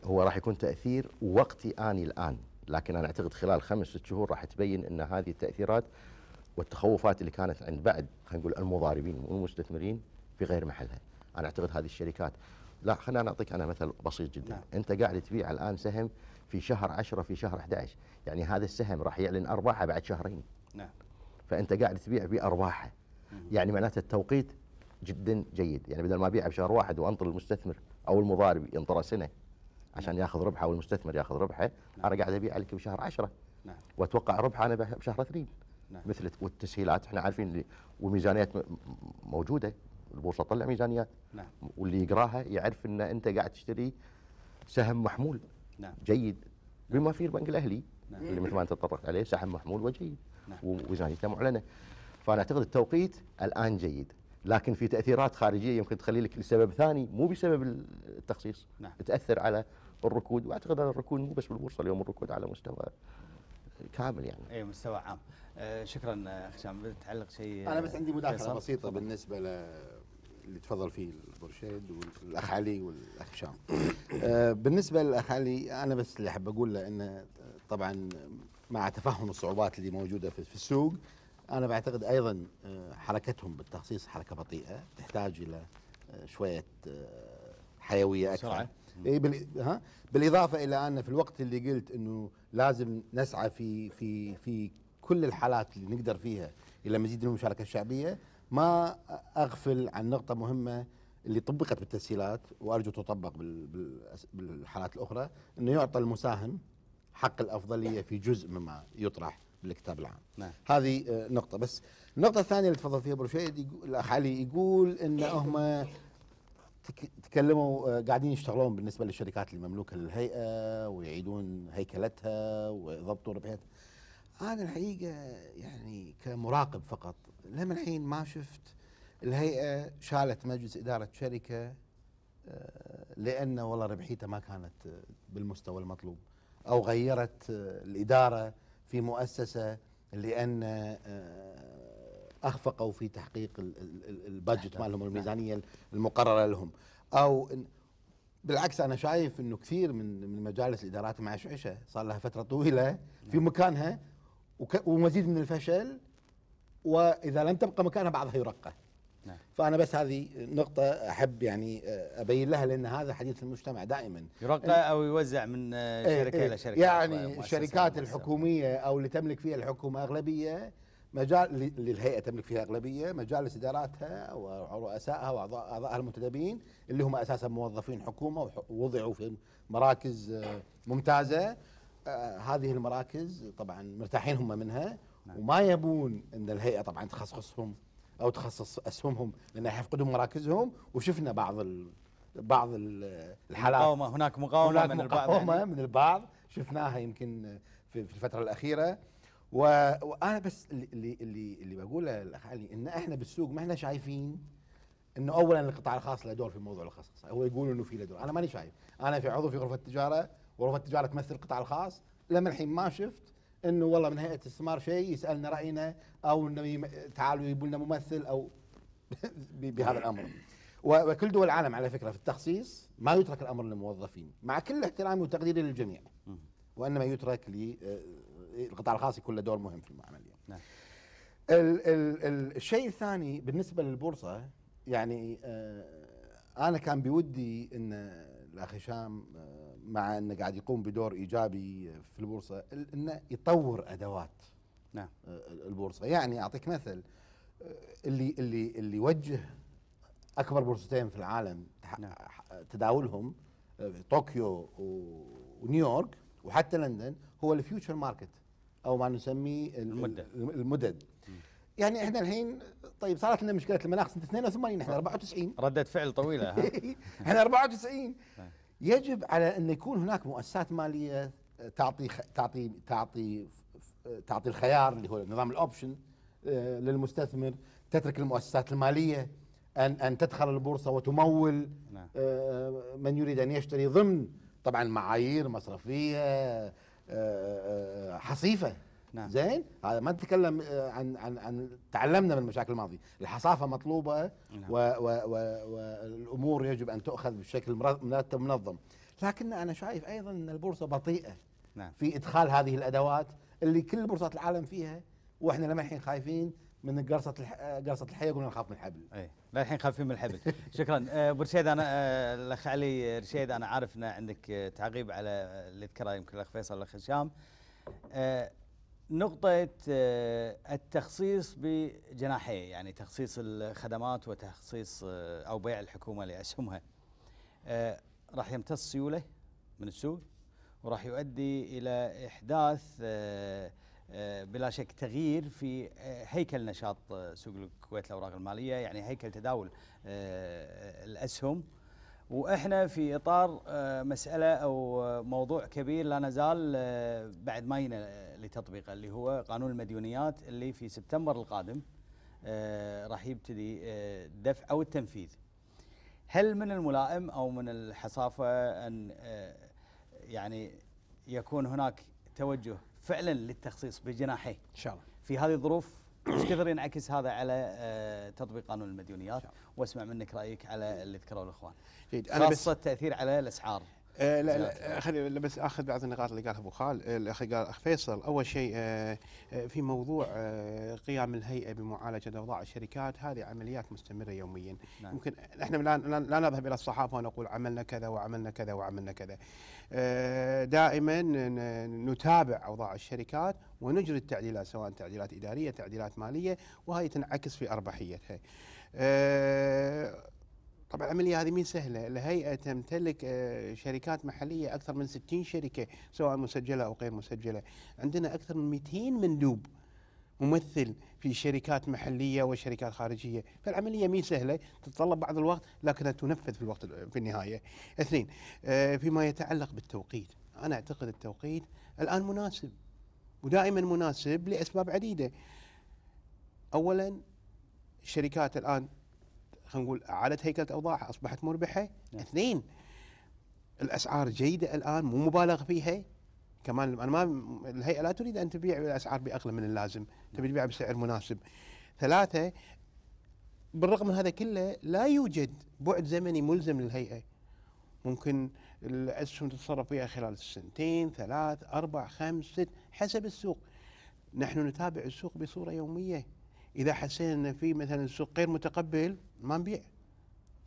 هو راح يكون تأثير وقتي آني الآن لكن أنا أعتقد خلال خمس ست شهور راح تبين أن هذه التأثيرات والتخوفات اللي كانت عند بعد خلينا نقول المضاربين والمستثمرين في غير محلها أنا أعتقد هذه الشركات لا خلينا نعطيك انا مثل بسيط جدا نعم. انت قاعد تبيع الان سهم في شهر 10 في شهر 11 يعني هذا السهم راح يعلن ارباحه بعد شهرين نعم فانت قاعد تبيع بارباحه يعني معناته التوقيت جدا جيد يعني بدل ما ابيع بشهر واحد وانطر المستثمر او المضارب ينطر سنه عشان نعم. ياخذ ربحه والمستثمر ياخذ ربحه نعم. انا قاعد ابيع لك بشهر 10 نعم. واتوقع ربحه انا بشهر 2 نعم. مثل والتسهيلات احنا عارفين والميزانيات موجوده البورصه تطلع ميزانيات نعم واللي يقراها يعرف ان انت قاعد تشتري سهم محمول نعم جيد نعم. بما فيه البنك الاهلي نعم. اللي مثل ما انت تطرقت عليه سهم محمول وجيد نعم. وميزانيته معلنه فانا اعتقد التوقيت الان جيد لكن في تاثيرات خارجيه يمكن تخلي لك لسبب ثاني مو بسبب التخصيص نعم. تاثر على الركود واعتقد ان الركود مو بس بالبورصه اليوم الركود على مستوى كامل يعني اي مستوى عام آه شكرا هشام بتعلق شيء انا بس عندي مداخله بسيطه بالنسبه ل اللي تفضل فيه البرشيد والاخ علي والاخ هشام. آه، بالنسبه للاخ علي انا بس اللي احب اقوله انه طبعا مع تفهم الصعوبات اللي موجوده في السوق انا بعتقد ايضا آه، حركتهم بالتخصيص حركه بطيئه تحتاج الى آه، شويه حيويه اكثر سرعه اي بال... ها بالاضافه الى ان في الوقت اللي قلت انه لازم نسعى في في في كل الحالات اللي نقدر فيها الى مزيد من المشاركه الشعبيه ما اغفل عن نقطه مهمه اللي طبقت بالتسهيلات وارجو تطبق بالحالات الاخرى انه يعطى المساهم حق الافضليه في جزء مما يطرح بالكتاب العام نعم. هذه آه، نقطه بس النقطه الثانيه اللي تفضل فيها ابو رشيد الاخ علي يقول ان هم تكلموا آه، قاعدين يشتغلون بالنسبه للشركات المملوكه للهيئه ويعيدون هيكلتها ويضبطون ربحيتها انا الحقيقه يعني كمراقب فقط لما الحين ما شفت الهيئه شالت مجلس اداره شركه آه، لان والله ربحيته ما كانت آه، بالمستوى المطلوب او غيرت آه، الاداره في مؤسسه لان اخفقوا في تحقيق البادجت مالهم نعم. الميزانيه المقرره لهم او بالعكس انا شايف انه كثير من من مجالس الادارات معشعشه صار لها فتره طويله في نعم. مكانها ومزيد من الفشل واذا لم تبقى مكانها بعضها يرقى نعم. فانا بس هذه نقطه احب يعني آه، ابين لها لان هذا حديث المجتمع دائما يرقى او يوزع من آه، إيه، شركه إيه، الى شركه يعني الشركات الحكوميه او اللي تملك فيها الحكومه اغلبيه مجال للهيئه تملك فيها اغلبيه مجالس اداراتها ورؤسائها واعضائها المنتدبين اللي هم اساسا موظفين حكومه ووضعوا في مراكز آه، ممتازه هذه المراكز طبعا مرتاحين هم منها نعم. وما يبون ان الهيئه طبعا تخصصهم او تخصص اسهمهم لان يفقدون مراكزهم وشفنا بعض ال بعض الحالات مقاومه هناك مقاومه هناك من البعض مقاومه يعني. من البعض شفناها يمكن في, في الفتره الاخيره و... وانا بس اللي اللي اللي بقوله الاخ علي ان احنا بالسوق ما احنا شايفين انه اولا القطاع الخاص له دور في موضوع الخصص هو يقول انه في له دور انا ماني شايف انا في عضو في غرفه التجاره وغرفه التجاره تمثل القطاع الخاص لما الحين ما شفت انه والله من هيئه الاستثمار شيء يسالنا راينا او انه تعالوا يجيبوا لنا ممثل او بهذا الامر وكل دول العالم على فكره في التخصيص ما يترك الامر للموظفين مع كل احترامي وتقديري للجميع وانما يترك للقطاع آه، الخاص يكون له دور مهم في العمليه. نعم. ال ال ال الشيء الثاني بالنسبه للبورصه يعني آه انا كان بودي ان آه، الاخ هشام آه مع انه قاعد يقوم بدور ايجابي في البورصه انه يطور ادوات نعم البورصه يعني اعطيك مثل اللي اللي اللي يوجه اكبر بورصتين في العالم نعم. تداولهم طوكيو ونيويورك وحتى لندن هو الفيوتشر ماركت او ما نسميه المدد المدد يعني احنا الحين طيب صارت لنا مشكله المناخ سنه 82 احنا 94 رده فعل طويله ها احنا 94 يجب على ان يكون هناك مؤسسات ماليه آه، تعطي تعطي تعطي آه، تعطي الخيار اللي هو نظام الاوبشن آه، للمستثمر تترك المؤسسات الماليه ان ان تدخل البورصه وتمول نعم. من يريد ان يشتري ضمن طبعا معايير مصرفيه حصيفه نعم زين هذا ما نتكلم آه، عن عن عن تعلمنا من المشاكل الماضيه الحصافه مطلوبه آه، نعم. والامور يجب ان تؤخذ بشكل مرتب منظم لكن انا شايف ايضا ان البورصه بطيئه نعم. في ادخال هذه الادوات اللي كل بورصات العالم فيها واحنا لما الحين خايفين من قرصه آه، قرصه الحيه يقولون نخاف من الحبل اي لا الحين خايفين من الحبل شكرا ابو رشيد انا الاخ علي رشيد انا عارف ان عندك تعقيب على اللي ذكره يمكن الاخ فيصل الاخ هشام نقطة آه، التخصيص بجناحيه يعني تخصيص الخدمات وتخصيص آه، أو بيع الحكومة لأسهمها آه، راح يمتص سيولة من السوق وراح يؤدي إلى إحداث بلا شك تغيير في هيكل نشاط سوق الكويت الأوراق المالية يعني هيكل تداول الأسهم واحنا في اطار آه، مساله او آه، موضوع كبير لا نزال آه، بعد ماينا لتطبيقه اللي هو قانون المديونيات اللي في سبتمبر القادم راح يبتدي الدفع او التنفيذ. هل من الملائم او من الحصافه ان يعني يكون هناك توجه فعلا للتخصيص بجناحيه؟ ان شاء الله. في هذه الظروف ايش كثر ينعكس هذا على آه، تطبيق قانون المديونيات واسمع منك رايك على اللي ذكره الاخوان خاصه التاثير على الاسعار آه، لا لا يعني. خلي بس اخذ بعض النقاط اللي قالها ابو خالد الاخ آه، قال اخ فيصل اول شيء آه، في موضوع قيام الهيئه بمعالجه اوضاع الشركات هذه عمليات مستمره يوميا نعم. ممكن احنا لا, لا نذهب الى الصحافه ونقول عملنا كذا وعملنا كذا وعملنا كذا دائما نتابع اوضاع الشركات ونجري التعديلات سواء تعديلات اداريه تعديلات ماليه وهي تنعكس في ارباحيتها طبعا العملية هذه مين سهلة الهيئة تمتلك آه، شركات محلية أكثر من 60 شركة سواء مسجلة أو غير مسجلة عندنا أكثر من 200 مندوب ممثل في شركات محلية وشركات خارجية فالعملية مين سهلة تتطلب بعض الوقت لكنها تنفذ في الوقت في النهاية اثنين آه، فيما يتعلق بالتوقيت أنا أعتقد التوقيت الآن مناسب ودائما مناسب لأسباب عديدة أولا الشركات الآن خلينا نقول اعادت هيكله اوضاعها اصبحت مربحه نعم. اثنين الاسعار جيده الان مو مبالغ فيها كمان انا ما الهيئه لا تريد ان تبيع الاسعار باقل من اللازم نعم. تبي تبيعها بسعر مناسب ثلاثه بالرغم من هذا كله لا يوجد بعد زمني ملزم للهيئه ممكن الاسهم تتصرف فيها خلال سنتين ثلاث اربع خمس ست حسب السوق نحن نتابع السوق بصوره يوميه اذا حسينا ان في مثلا السوق غير متقبل ما نبيع نعم.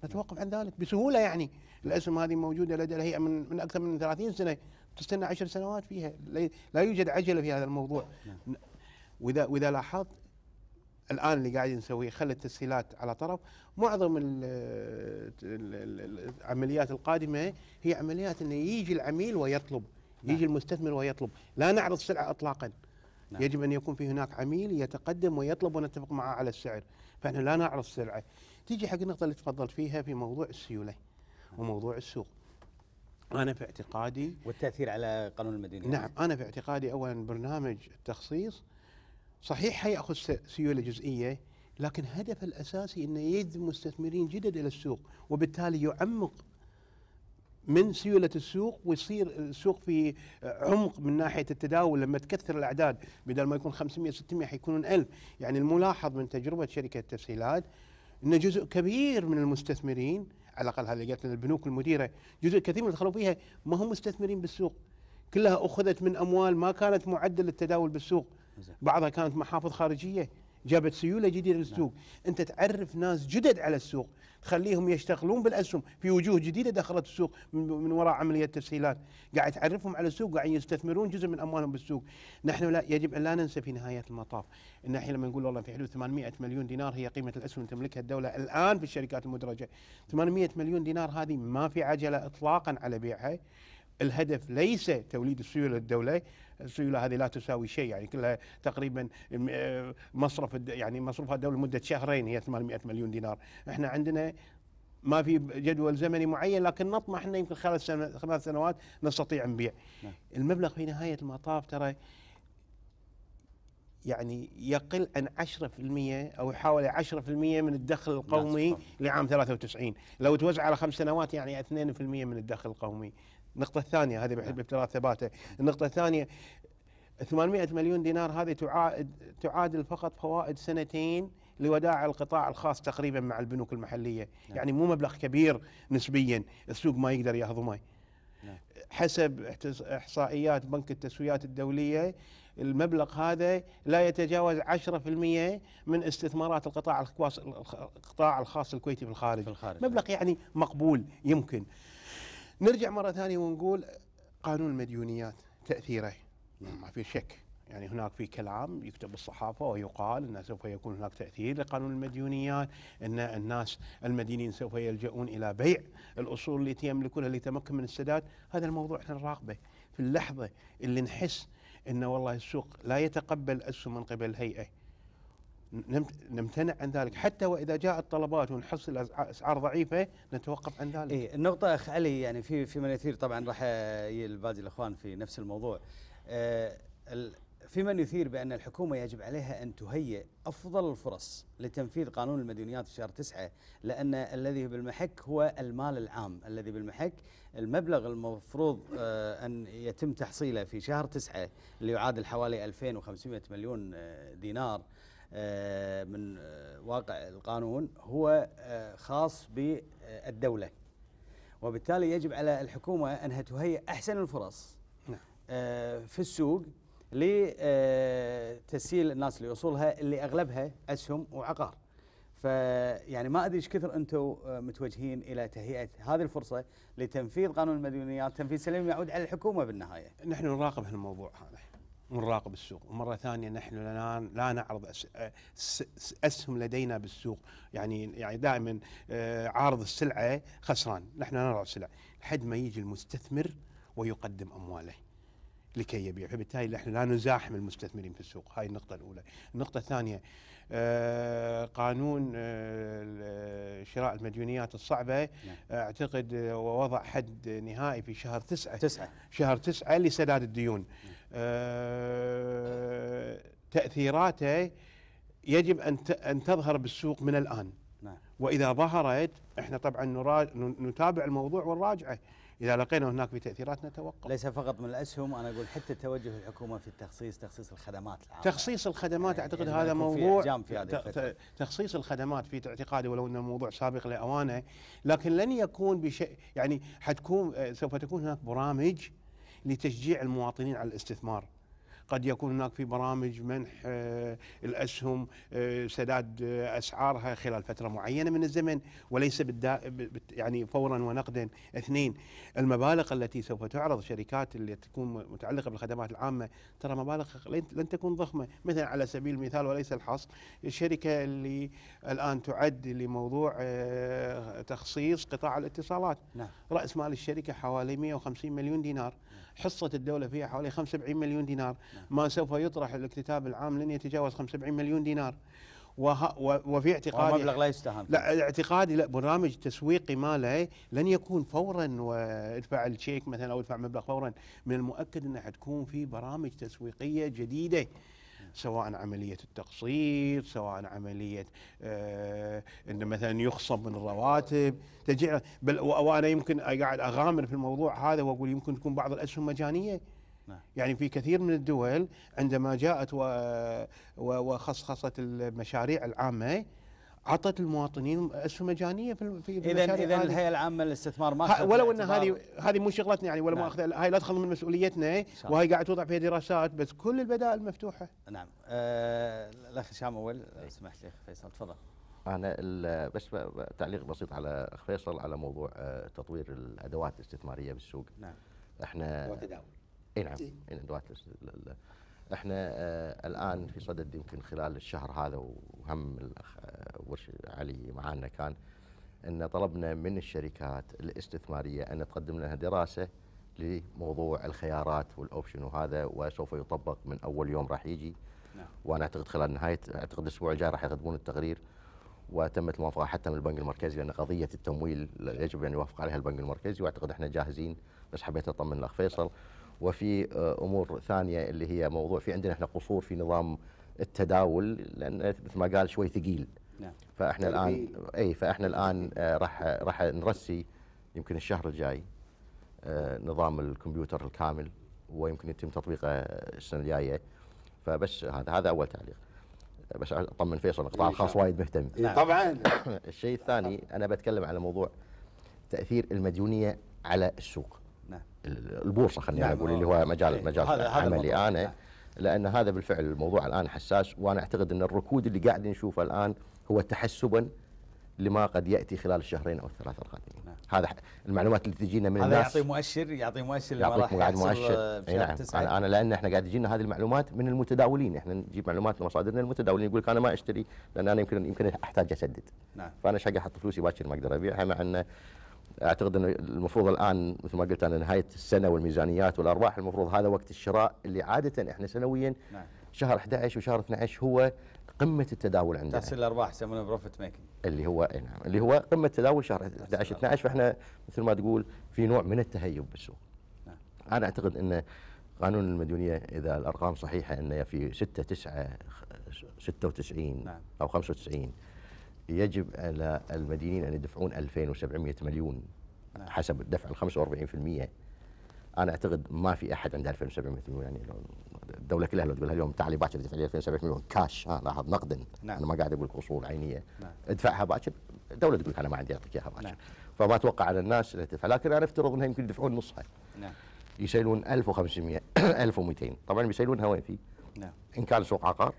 نتوقف عن ذلك بسهوله يعني الاسهم هذه موجوده لدى الهيئه من من اكثر من 30 سنه تستنى 10 سنوات فيها لا يوجد عجله في هذا الموضوع نعم. واذا واذا لاحظت الان اللي قاعدين نسويه خلى التسهيلات على طرف معظم العمليات القادمه هي عمليات انه يجي العميل ويطلب نعم. يجي المستثمر ويطلب لا نعرض سلعه اطلاقا نعم. يجب ان يكون في هناك عميل يتقدم ويطلب ونتفق معه على السعر فاحنا لا نعرض سلعه تيجي حق النقطه اللي تفضلت فيها في موضوع السيوله وموضوع السوق انا في اعتقادي والتاثير على قانون المدينه نعم انا في اعتقادي اولا برنامج التخصيص صحيح حياخذ سيوله جزئيه لكن هدفه الاساسي انه يجذب مستثمرين جدد الى السوق وبالتالي يعمق من سيوله السوق ويصير السوق في عمق من ناحيه التداول لما تكثر الاعداد بدل ما يكون 500 600 حيكونون 1000 يعني الملاحظ من تجربه شركه تسهيلات ان جزء كبير من المستثمرين على الاقل هذه قالت البنوك المديره جزء كثير من اللي دخلوا فيها ما هم مستثمرين بالسوق كلها اخذت من اموال ما كانت معدل للتداول بالسوق بعضها كانت محافظ خارجيه جابت سيوله جديده للسوق نعم. انت تعرف ناس جدد على السوق تخليهم يشتغلون بالاسهم في وجوه جديده دخلت السوق من وراء عمليه تسهيلات قاعد تعرفهم على السوق وقاعد يستثمرون جزء من اموالهم بالسوق نحن لا يجب ان لا ننسى في نهايه المطاف ان احنا لما نقول والله في حدود 800 مليون دينار هي قيمه الاسهم اللي تملكها الدوله الان في الشركات المدرجه 800 مليون دينار هذه ما في عجله اطلاقا على بيعها الهدف ليس توليد السيوله للدوله السيوله هذه لا تساوي شيء يعني كلها تقريبا آه، مصرف يعني مصروفها الدوله لمده شهرين هي 800 مليون دينار احنا عندنا ما في جدول زمني معين لكن نطمح انه يمكن خلال خلال سنوات نستطيع نبيع نعم. المبلغ في نهايه المطاف ترى يعني يقل عن 10% او حوالي 10% من الدخل القومي لعام 93 لو توزع على خمس سنوات يعني 2% من الدخل القومي النقطة الثانية هذه بحب نعم. ابتلاء ثباته النقطة الثانية 800 مليون دينار هذه تعاد تعادل فقط فوائد سنتين لوداع القطاع الخاص تقريبا مع البنوك المحلية نعم. يعني مو مبلغ كبير نسبيا السوق ما يقدر يهضمه نعم. حسب إحصائيات بنك التسويات الدولية المبلغ هذا لا يتجاوز 10% من استثمارات القطاع القطاع الخاص الكويتي في الخارج, في الخارج. مبلغ نعم. يعني مقبول يمكن نرجع مرة ثانية ونقول قانون المديونيات تأثيره ما في شك يعني هناك في كلام يكتب بالصحافة ويقال أن سوف يكون هناك تأثير لقانون المديونيات أن الناس المدينين سوف يلجؤون إلى بيع الأصول التي يملكونها لتمكن من السداد هذا الموضوع احنا نراقبه في اللحظة اللي نحس أن والله السوق لا يتقبل أسهم من قبل الهيئة نمتنع عن ذلك حتى واذا جاءت طلبات ونحصل اسعار ضعيفه نتوقف عن ذلك. اي النقطه اخ علي يعني في في من يثير طبعا راح الباقي الاخوان في نفس الموضوع. آه في من يثير بأن الحكومة يجب عليها أن تهيئ أفضل الفرص لتنفيذ قانون المديونيات في شهر تسعة لأن الذي بالمحك هو المال العام الذي بالمحك المبلغ المفروض آه، أن يتم تحصيله في شهر تسعة اللي يعادل حوالي 2500 مليون آه، دينار آه، من آه، واقع القانون هو آه، خاص بالدولة وبالتالي يجب على الحكومة أنها تهيئ أحسن الفرص نعم. في السوق لتسهيل الناس لوصولها اللي أغلبها أسهم وعقار فيعني ما ادري ايش كثر انتم متوجهين الى تهيئه هذه الفرصه لتنفيذ قانون المديونيات تنفيذ سليم يعود على الحكومه بالنهايه. نحن نراقب هالموضوع هذا. ونراقب السوق ومرة ثانية نحن الآن لا نعرض أسهم لدينا بالسوق يعني يعني دائما آه، عارض السلعة خسران نحن نرى السلع لحد ما يجي المستثمر ويقدم أمواله لكي يبيع فبالتالي نحن لا نزاحم المستثمرين في السوق هاي النقطة الأولى النقطة الثانية آه، قانون آه، شراء المديونيات الصعبة نعم. أعتقد ووضع حد نهائي في شهر تسعة, تسعة. شهر تسعة لسداد الديون نعم. آه، تاثيراته يجب ان ان تظهر بالسوق من الان نعم. واذا ظهرت احنا طبعا نتابع الموضوع ونراجعه اذا لقينا هناك في تاثيرات نتوقف ليس فقط من الاسهم انا اقول حتى توجه الحكومه في التخصيص تخصيص الخدمات العامه تخصيص الخدمات يعني اعتقد يعني هذا موضوع في في تخصيص الخدمات في اعتقادي ولو ان الموضوع سابق لاوانه لكن لن يكون بشيء يعني حتكون آه، سوف تكون هناك برامج لتشجيع المواطنين على الاستثمار قد يكون هناك في برامج منح آه، الاسهم آه، سداد آه، اسعارها خلال فتره معينه من الزمن وليس بالدا يعني فورا ونقدا اثنين المبالغ التي سوف تعرض شركات اللي تكون متعلقه بالخدمات العامه ترى مبالغ لن تكون ضخمه مثلا على سبيل المثال وليس الحصر الشركه اللي الان تعد لموضوع تخصيص قطاع الاتصالات نعم. راس مال الشركه حوالي 150 مليون دينار حصة الدولة فيها حوالي 75 مليون دينار نعم. ما سوف يطرح الاكتتاب العام لن يتجاوز 75 مليون دينار وه... وفي اعتقادي مبلغ لا يستهان لا اعتقادي لا برنامج تسويقي ماله لن يكون فورا وادفع الشيك مثلا او ادفع مبلغ فورا من المؤكد انها حتكون في برامج تسويقيه جديده سواء عملية التقسيط سواء عملية آه أن مثلا يخصم من الرواتب بل وأنا يمكن قاعد أغامر في الموضوع هذا وأقول يمكن تكون بعض الأسهم مجانية نعم. يعني في كثير من الدول عندما جاءت وخصخصت المشاريع العامة اعطت المواطنين اسهم مجانيه في اذا اذا الهيئه العامه للاستثمار ما ولو ان هذه هذه مو شغلتنا يعني ولا نعم. مؤاخذه هاي لا تخلو من مسؤوليتنا وهي قاعد توضع فيها دراسات بس كل البدائل مفتوحه نعم آه الاخ هشام اول لو سمحت لي اخ فيصل تفضل انا بس تعليق بسيط على اخ فيصل على موضوع آه، تطوير الادوات الاستثماريه بالسوق نعم احنا التداول اي نعم إيه؟ ادوات احنا آه، الان في صدد يمكن خلال الشهر هذا وهم الاخ آه، ورش علي معانا كان ان طلبنا من الشركات الاستثماريه ان تقدم لنا دراسه لموضوع الخيارات والاوبشن وهذا وسوف يطبق من اول يوم راح يجي نعم. وانا اعتقد خلال نهايه اعتقد الاسبوع الجاي راح يقدمون التقرير وتمت الموافقه حتى من البنك المركزي لان قضيه التمويل يجب ان يوافق عليها البنك المركزي واعتقد احنا جاهزين بس حبيت اطمن الاخ فيصل وفي آه، امور ثانيه اللي هي موضوع في عندنا احنا قصور في نظام التداول لان مثل ما قال شوي ثقيل نعم فاحنا الان اي فاحنا الان آه، راح راح نرسي يمكن الشهر الجاي آه، نظام الكمبيوتر الكامل ويمكن يتم تطبيقه السنه الجايه فبس هذا هذا اول تعليق بس اطمن فيصل القطاع إيه، الخاص وايد مهتم إيه، نعم. طبعا الشيء الثاني انا بتكلم على موضوع تاثير المديونيه على السوق البورصه خلينا نعم آه، اللي هو آه، مجال إيه، مجال عملي انا لان هذا بالفعل الموضوع الان حساس وانا اعتقد ان الركود اللي قاعد نشوفه الان هو تحسبا لما قد ياتي خلال الشهرين او الثلاثه القادمين نعم. هذا المعلومات اللي تجينا من هذا الناس هذا يعطي مؤشر يعطي مؤشر لما راح مؤشر اي نعم أنا, انا لان احنا قاعد تجينا هذه المعلومات من المتداولين احنا نجيب معلومات لمصادرنا المتداولين يقول لك انا ما اشتري لان انا يمكن يمكن احتاج اسدد نعم. فانا ايش احط فلوسي باكر ما اقدر ابيعها مع انه اعتقد ان المفروض الان مثل ما قلت انا نهايه السنه والميزانيات والارباح المفروض هذا وقت الشراء اللي عاده احنا سنويا نعم. شهر 11 وشهر 12 هو قمه التداول عندنا تحصيل الارباح يسمونه بروفيت ميكنج اللي هو إيه نعم اللي هو قمه تداول شهر 11 12 فاحنا مثل ما تقول في نوع من التهيب بالسوق نعم. انا اعتقد ان قانون المديونيه اذا الارقام صحيحه انه في 6 9 96 نعم. او 95 يجب على المدينين أن يدفعون 2700 مليون نعم. حسب الدفع ال 45% انا اعتقد ما في احد عنده 2700 مليون يعني لو الدوله كلها لو تقول اليوم تعالي باكر ادفع لي 2700 مليون كاش ها لاحظ نقدا نعم. انا ما قاعد اقول لك اصول عينيه نعم. ادفعها باكر الدوله تقول لك انا ما عندي اعطيك اياها باكر نعم. فما اتوقع على الناس انها تدفع لكن انا افترض انها يمكن يدفعون نصها نعم يسيلون 1500 1200 طبعا بيسيلونها وين في؟ نعم ان كان سوق عقار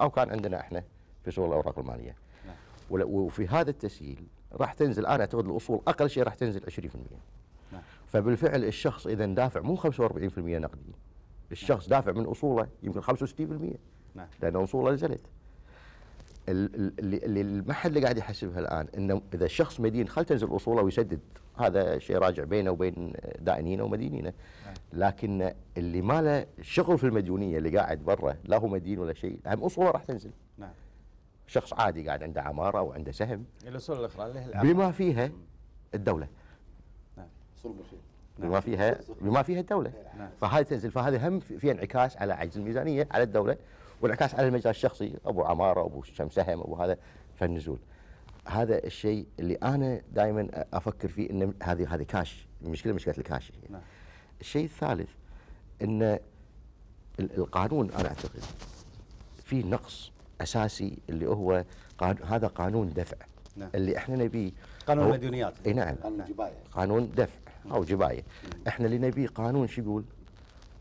او كان عندنا احنا في سوق الاوراق الماليه وفي هذا التسهيل راح تنزل انا اعتقد الاصول اقل شيء راح تنزل 20% نعم. فبالفعل الشخص اذا دافع مو 45% نقدي الشخص نعم. دافع من اصوله يمكن 65% نعم. لان اصوله نزلت اللي المحل اللي قاعد يحسبها الان انه اذا الشخص مدين خل تنزل اصوله ويسدد هذا شيء راجع بينه وبين دائنينه ومدينينه نعم. لكن اللي ما له شغل في المديونيه اللي قاعد برا لا هو مدين ولا شيء هم اصوله راح تنزل شخص عادي قاعد عنده عماره وعنده سهم الاصول الاخرى بما فيها الدوله نعم. بما فيها بما فيها الدوله فهذا نعم. نعم. فهذه تنزل فهذه هم في انعكاس على عجز الميزانيه على الدوله وانعكاس على المجال الشخصي ابو عماره ابو كم سهم ابو هذا فالنزول هذا الشيء اللي انا دائما افكر فيه ان هذه هذه كاش المشكله مشكله الكاش هي. نعم. الشيء الثالث ان القانون انا اعتقد في نقص اساسي اللي هو قانون هذا قانون دفع نعم. اللي احنا نبيه قانون المديونيات اي نعم قانون نعم. جبايه قانون دفع او جبايه نعم. احنا اللي نبيه قانون شو يقول؟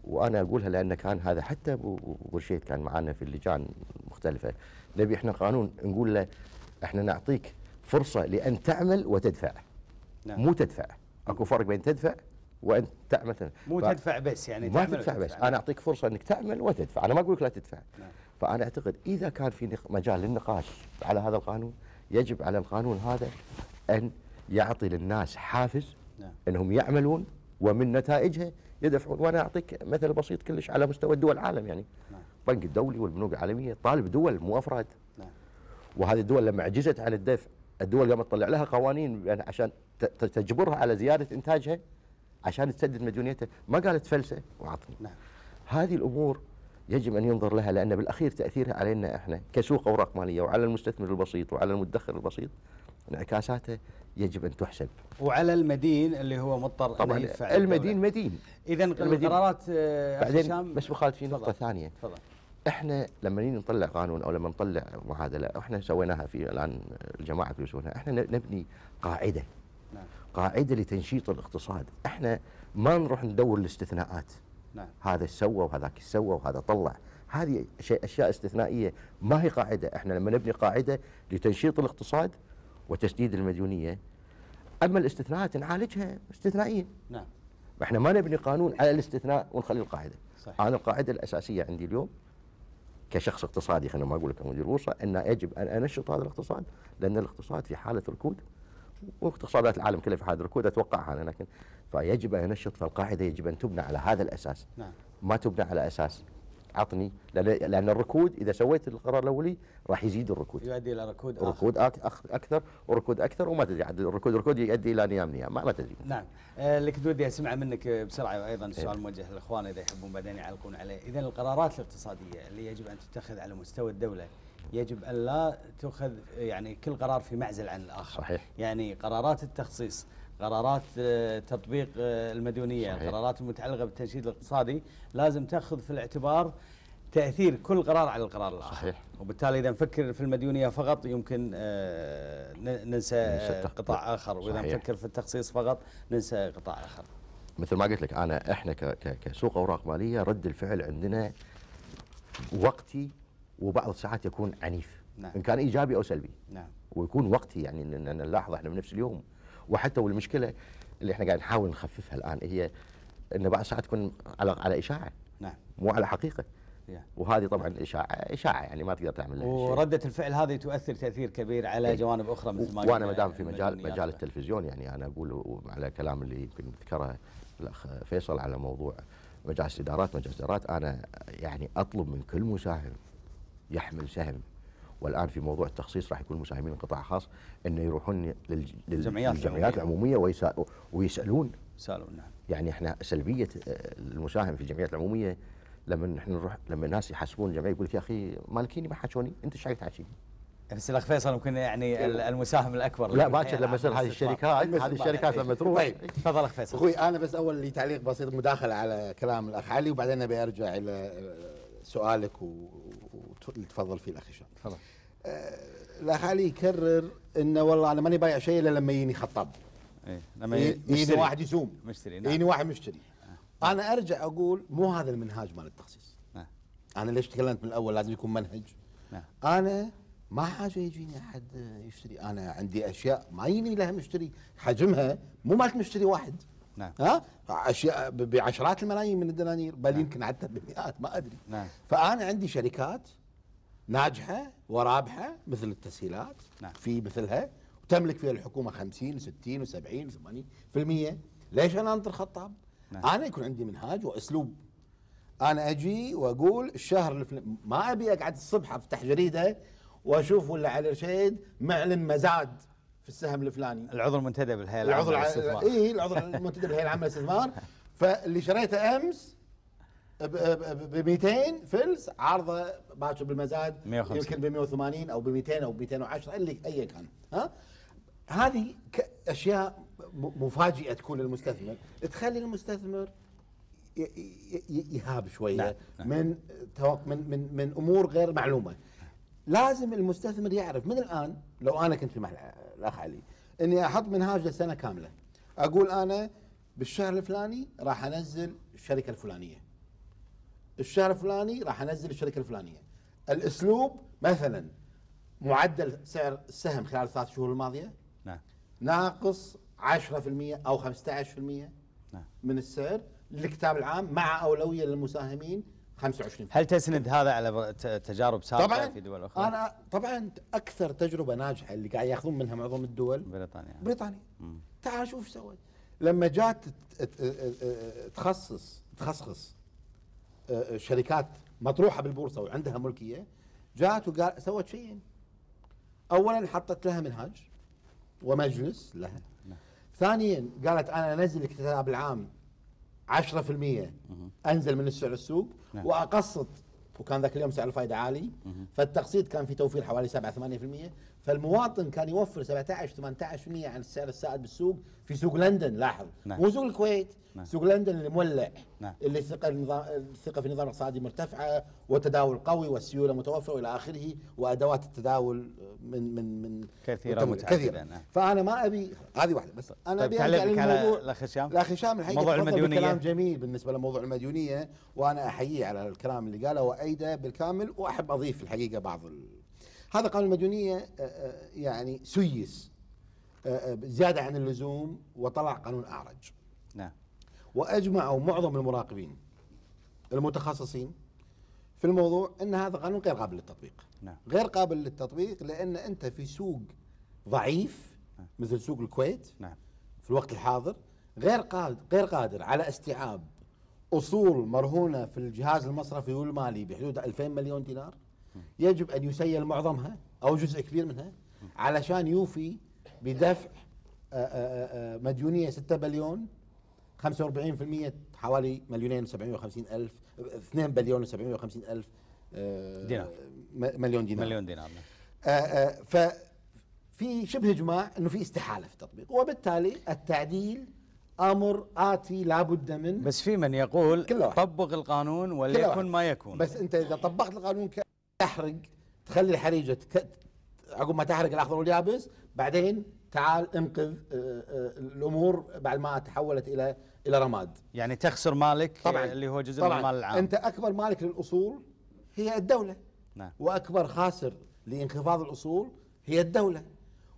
وانا اقولها لان كان هذا حتى ابو رشيد كان معنا في اللجان مختلفه نبي احنا قانون نقول له احنا نعطيك فرصه لان تعمل وتدفع نعم. مو تدفع اكو فرق بين تدفع وانت تعمل مو ف... تدفع بس يعني ما تدفع بس انا اعطيك فرصه انك تعمل وتدفع انا ما اقول لك لا تدفع نعم. فأنا أعتقد إذا كان في مجال للنقاش على هذا القانون يجب على القانون هذا أن يعطي للناس حافز نعم. أنهم يعملون ومن نتائجها يدفعون وأنا أعطيك مثل بسيط كلش على مستوى الدول العالم يعني نعم. البنك الدولي والبنوك العالمية طالب دول مو أفراد نعم. وهذه الدول لما عجزت عن الدفع الدول قامت تطلع لها قوانين يعني عشان تجبرها على زيادة إنتاجها عشان تسدد مديونيتها ما قالت فلسة وعطني نعم. هذه الأمور يجب أن ينظر لها لأن بالأخير تأثيرها علينا إحنا كسوق أوراق مالية وعلى المستثمر البسيط وعلى المدخر البسيط انعكاساته يجب ان تحسب. وعلى المدين اللي هو مضطر طبعا المدين مدين. اذا القرارات آه، بعدين بس بخالد في نقطه ثانيه. تفضل. احنا لما نيجي نطلع قانون او لما نطلع معادله احنا سويناها في الان الجماعه في يسونها احنا نبني قاعده. نعم. قاعده لتنشيط الاقتصاد، احنا ما نروح ندور الاستثناءات. نعم. هذا سوى وهذاك سوى وهذا طلع هذه اشياء استثنائيه ما هي قاعده احنا لما نبني قاعده لتنشيط الاقتصاد وتسديد المديونيه اما الاستثناءات نعالجها استثنائيا نعم احنا ما نبني قانون على الاستثناء ونخلي القاعده صحيح. انا القاعده الاساسيه عندي اليوم كشخص اقتصادي خلينا ما اقول لك مدير بورصه ان يجب ان انشط هذا الاقتصاد لان الاقتصاد في حاله ركود واقتصادات العالم كلها في حاله ركود اتوقعها لكن فيجب أن ينشط فالقاعدة يجب أن تبنى على هذا الأساس نعم. ما تبنى على أساس عطني لأن الركود إذا سويت القرار الأولي راح يزيد الركود يؤدي إلى ركود آخر ركود أكثر وركود أكثر وما تدري عاد الركود ركود يؤدي إلى نيام نيام ما, تدري نعم آه، لك اللي كنت ودي أسمع منك بسرعة وأيضا السؤال إيه. موجه للإخوان إذا يحبون بعدين يعلقون عليه إذا القرارات الاقتصادية اللي يجب أن تتخذ على مستوى الدولة يجب أن لا تؤخذ يعني كل قرار في معزل عن الآخر صحيح يعني قرارات التخصيص قرارات آه، تطبيق آه، المديونيه صحيح. المتعلقه بالتنشيط الاقتصادي لازم تاخذ في الاعتبار تاثير كل قرار على القرار الاخر صحيح وبالتالي اذا نفكر في المديونيه فقط يمكن آه، ننسى قطاع اخر واذا صحيح. نفكر في التخصيص فقط ننسى قطاع اخر مثل ما قلت لك انا احنا كسوق اوراق ماليه رد الفعل عندنا وقتي وبعض الساعات يكون عنيف نعم. ان كان ايجابي او سلبي نعم ويكون وقتي يعني نلاحظ احنا بنفس اليوم وحتى والمشكله اللي احنا قاعد نحاول نخففها الان هي ان بعض الساعات تكون على على اشاعه نعم مو على حقيقه وهذه طبعا اشاعه اشاعه يعني ما تقدر تعمل لها ورده الفعل هذه تؤثر تاثير كبير على إيه. جوانب اخرى مثل ما وانا ما دام في مجال مجال التلفزيون يعني انا اقول على كلام اللي يمكن ذكره الاخ فيصل على موضوع مجالس الادارات مجالس الادارات انا يعني اطلب من كل مساهم يحمل سهم والان في موضوع التخصيص راح يكون مساهمين القطاع الخاص انه يروحون للجمعيات الجمعيات العموميه ويسالون سالون نعم يعني احنا سلبيه آه، المساهم في الجمعيات العموميه لما احنا نروح لما الناس يحاسبون الجمعيه يقول لك يا اخي مالكيني ما حكوني انت ايش قاعد تحاشيني؟ بس الاخ فيصل ممكن يعني إيه. المساهم الاكبر لا باكر لما يصير هذه الشركات هذه الشركات لما تروح طيب، تفضل اخ فيصل اخوي انا بس اول لي تعليق بسيط مداخله على كلام الاخ علي وبعدين ابي ارجع الى سؤالك و اللي تفضل فيه الاخ هشام آه الاخ يكرر انه والله انا ماني بايع شيء الا لما يجيني خطاب ايه لما يجيني واحد يزوم مشتري نعم يجيني واحد مشتري آه. انا ارجع اقول مو هذا المنهاج مال التخصيص آه. انا ليش تكلمت من الاول لازم يكون منهج آه. انا ما حاجه يجيني احد يشتري انا عندي اشياء ما يجيني لها مشتري حجمها مو مالت مشتري واحد نعم ها اشياء بعشرات الملايين من الدنانير بل نعم. يمكن حتى بالمئات ما ادري نعم. فانا عندي شركات ناجحة ورابحة مثل التسهيلات نعم. في مثلها وتملك فيها الحكومة 50 و60 و70 و80% ليش أنا أنطر خطاب؟ نعم. أنا يكون عندي منهاج وأسلوب أنا أجي وأقول الشهر الفلاني ما أبي أقعد الصبح أفتح جريدة وأشوف ولا علي رشيد معلن مزاد في السهم الفلاني العضو المنتدب بالهيئة إيه، العامة للاستثمار العضو المنتدب بالهيئة العامة للاستثمار فاللي شريته أمس ب 200 فلس عرضه باكر بالمزاد 150. يمكن ب 180 او ب 200 او ب 210 اللي ايا كان ها هذه اشياء مفاجئه تكون للمستثمر تخلي المستثمر يهاب شويه نعم. نعم. من من من من امور غير معلومه لازم المستثمر يعرف من الان لو انا كنت في محل الاخ علي اني احط منهاج لسنه كامله اقول انا بالشهر الفلاني راح انزل الشركه الفلانيه الشهر الفلاني راح انزل الشركه الفلانيه الاسلوب مثلا معدل سعر السهم خلال الثلاث شهور الماضيه نعم ناقص 10% او 15% نعم من السعر للكتاب العام مع اولويه للمساهمين 25% هل تسند هذا على تجارب سابقه طبعًا في دول اخرى؟ انا طبعا اكثر تجربه ناجحه اللي قاعد ياخذون منها معظم الدول بريطانيا بريطانيا تعال شوف سوت لما جات تخصص تخصص شركات مطروحه بالبورصه وعندها ملكيه جاءت وقال سوت شيئين اولا حطت لها منهاج ومجلس لها ثانيا قالت انا انزل الاكتتاب العام 10% انزل من السعر السوق نعم. واقسط وكان ذاك اليوم سعر الفائده عالي فالتقسيط كان في توفير حوالي 7 8% فالمواطن كان يوفر 17 18% عن السعر السائد بالسوق في سوق لندن لاحظ نعم. مو سوق الكويت نعم. سوق لندن اللي مولع نعم. اللي الثقه الثقه في النظام الاقتصادي مرتفعه والتداول قوي والسيوله متوفره والى اخره وادوات التداول من من من كثيره متعدده كثيره نعم. فانا ما ابي هذه واحده بس انا طيب ابي على الاخ هشام الاخ هشام الحقيقه موضوع المديونيه كلام جميل بالنسبه لموضوع المديونيه وانا احييه على الكلام اللي قاله وايده بالكامل واحب اضيف الحقيقه بعض ال هذا قانون المديونية آه، آه، يعني سيس آه، زيادة عن اللزوم وطلع قانون أعرج نعم وأجمعوا معظم المراقبين المتخصصين في الموضوع أن هذا قانون غير قابل للتطبيق نعم. غير قابل للتطبيق لأن أنت في سوق ضعيف نعم. مثل سوق الكويت نعم. في الوقت الحاضر غير قادر غير قادر على استيعاب اصول مرهونه في الجهاز المصرفي والمالي بحدود 2000 مليون دينار يجب أن يسيل معظمها أو جزء كبير منها علشان يوفي بدفع آه، آه، آه، مديونية 6 بليون 45% حوالي مليونين و750 ألف 2 بليون و750 ألف دينار مليون دينار مليون دينار نعم. في شبه إجماع أنه في استحالة في التطبيق وبالتالي التعديل امر اتي لابد من بس في من يقول طبق القانون وليكن ما يكون بس انت اذا طبقت القانون تحرق تخلي الحريجه عقب ما تحرق الاخضر واليابس بعدين تعال انقذ آه، آه، الامور بعد ما تحولت الى الى رماد يعني تخسر مالك آه، طبعا اللي هو جزء طبعًا من المال العام انت اكبر مالك للاصول هي الدوله نعم. واكبر خاسر لانخفاض الاصول هي الدوله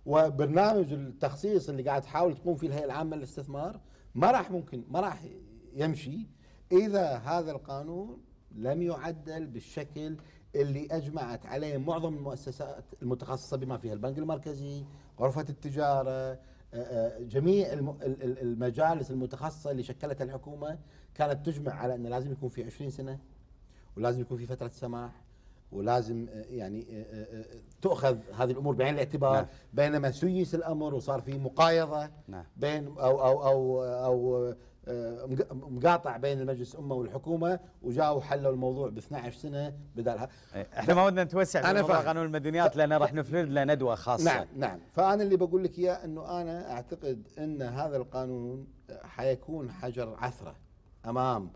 وبرنامج التخصيص اللي قاعد تحاول تقوم فيه الهيئه العامه للاستثمار ما راح ممكن ما راح يمشي اذا هذا القانون لم يعدل بالشكل اللي اجمعت عليه معظم المؤسسات المتخصصه بما فيها البنك المركزي، غرفه التجاره، آه، آه، جميع المجالس المتخصصه اللي شكلتها الحكومه كانت تجمع على انه لازم يكون في 20 سنه ولازم يكون في فتره سماح ولازم آه، يعني تؤخذ هذه الامور بعين الاعتبار نعم. بينما سيس الامر وصار في مقايضه نعم. بين او او او او مقاطع بين المجلس الامه والحكومه وجاوا حلوا الموضوع ب 12 سنه بدالها إيه، احنا ما ودنا نتوسع في قانون المدنيات لان راح نفرد له ندوه خاصه نعم نعم فانا اللي بقول لك اياه انه انا اعتقد ان هذا القانون حيكون حجر عثره امام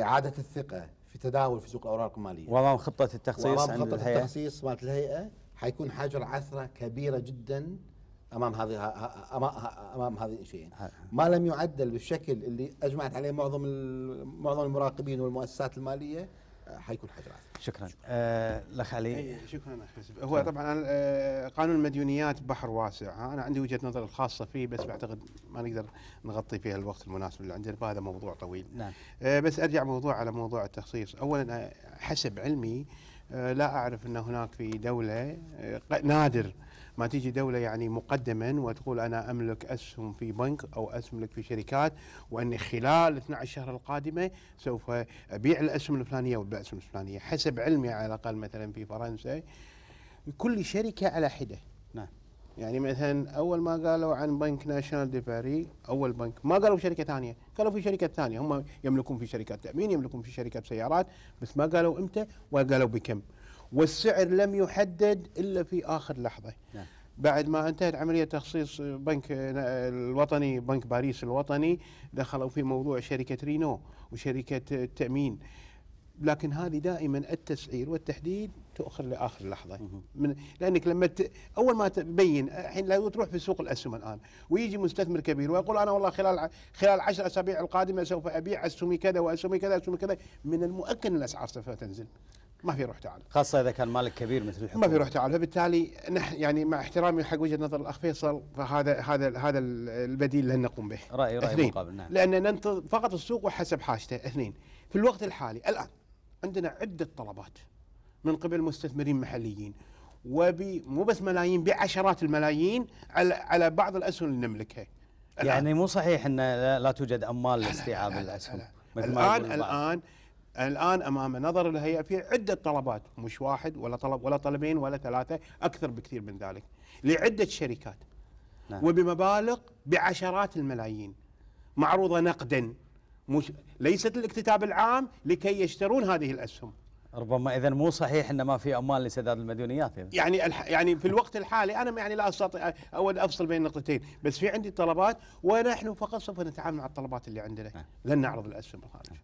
اعاده الثقه في تداول في سوق الاوراق الماليه وامام خطه التخصيص وامام خطه التخصيص مالت الهيئه حيكون حجر عثره كبيره جدا امام هذه امام هذه الشيئين ما لم يعدل بالشكل اللي اجمعت عليه معظم معظم المراقبين والمؤسسات الماليه آه، حيكون حجر شكرا آه، الاخ آه علي شكرا اخ هو طبعا آه، قانون المديونيات بحر واسع انا عندي وجهه نظر الخاصه فيه بس بعتقد ما نقدر نغطي فيها الوقت المناسب اللي عندنا فهذا موضوع طويل نعم. آه بس ارجع موضوع على موضوع التخصيص اولا حسب علمي لا اعرف ان هناك في دوله نادر ما تيجي دولة يعني مقدما وتقول أنا أملك أسهم في بنك أو أملك في شركات وأني خلال 12 شهر القادمة سوف أبيع الأسهم الفلانية وأبيع الأسهم الفلانية حسب علمي على الأقل مثلا في فرنسا كل شركة على حدة نعم يعني مثلا اول ما قالوا عن بنك ناشونال ديفاري اول بنك ما قالوا شركه ثانيه قالوا في شركه ثانيه هم يملكون في شركات تامين يملكون في شركات سيارات بس ما قالوا امتى ولا قالوا بكم والسعر لم يحدد إلا في آخر لحظة نعم. بعد ما انتهت عملية تخصيص بنك الوطني بنك باريس الوطني دخلوا في موضوع شركة رينو وشركة التأمين لكن هذه دائما التسعير والتحديد تؤخر لاخر لحظه من لانك لما ت... اول ما تبين الحين لو تروح في سوق الاسهم الان ويجي مستثمر كبير ويقول انا والله خلال خلال 10 اسابيع القادمه سوف ابيع اسهمي كذا واسهمي كذا واسهمي كذا من المؤكد ان الاسعار سوف تنزل ما في روح تعال خاصه اذا كان مالك كبير مثل الحكومه ما في روح تعال فبالتالي نحن يعني مع احترامي حق وجهه نظر الاخ فيصل فهذا هذا هذا البديل اللي نقوم به راي راي مقابل نعم لان ننتظر فقط السوق وحسب حاجته اثنين في الوقت الحالي الان عندنا عده طلبات من قبل مستثمرين محليين مو بس ملايين بعشرات الملايين على على بعض الاسهم اللي نملكها يعني مو صحيح ان لا توجد اموال لاستيعاب الاسهم الان الان الان امام نظر الهيئه في عده طلبات مش واحد ولا طلب ولا طلبين ولا ثلاثه اكثر بكثير من ذلك لعده شركات نعم. وبمبالغ بعشرات الملايين معروضه نقدا مش ليست الاكتتاب العام لكي يشترون هذه الاسهم ربما اذا مو صحيح ان ما في اموال لسداد المديونيات يعني يعني الح... يعني في الوقت الحالي انا يعني لا استطيع اود افصل بين نقطتين بس في عندي طلبات ونحن فقط سوف نتعامل مع الطلبات اللي عندنا نعم. لن نعرض الاسهم الخارج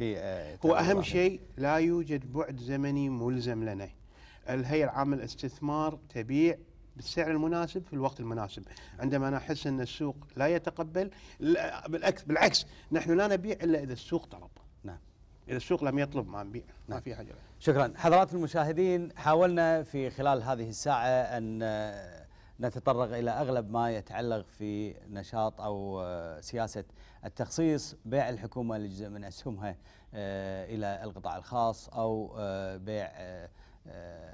في آه، هو أهم شيء لا يوجد بعد زمني ملزم لنا الهيئة العامة للاستثمار تبيع بالسعر المناسب في الوقت المناسب عندما نحس أن السوق لا يتقبل بالعكس, بالعكس نحن لا نبيع إلا إذا السوق طلب نعم إذا السوق لم يطلب ما نبيع نعم. ما في حاجة شكرا حضرات المشاهدين حاولنا في خلال هذه الساعة أن آه، نتطرق إلى أغلب ما يتعلق في نشاط أو آه، سياسة التخصيص بيع الحكومة لجزء من أسهمها آه، إلى القطاع الخاص أو آه، بيع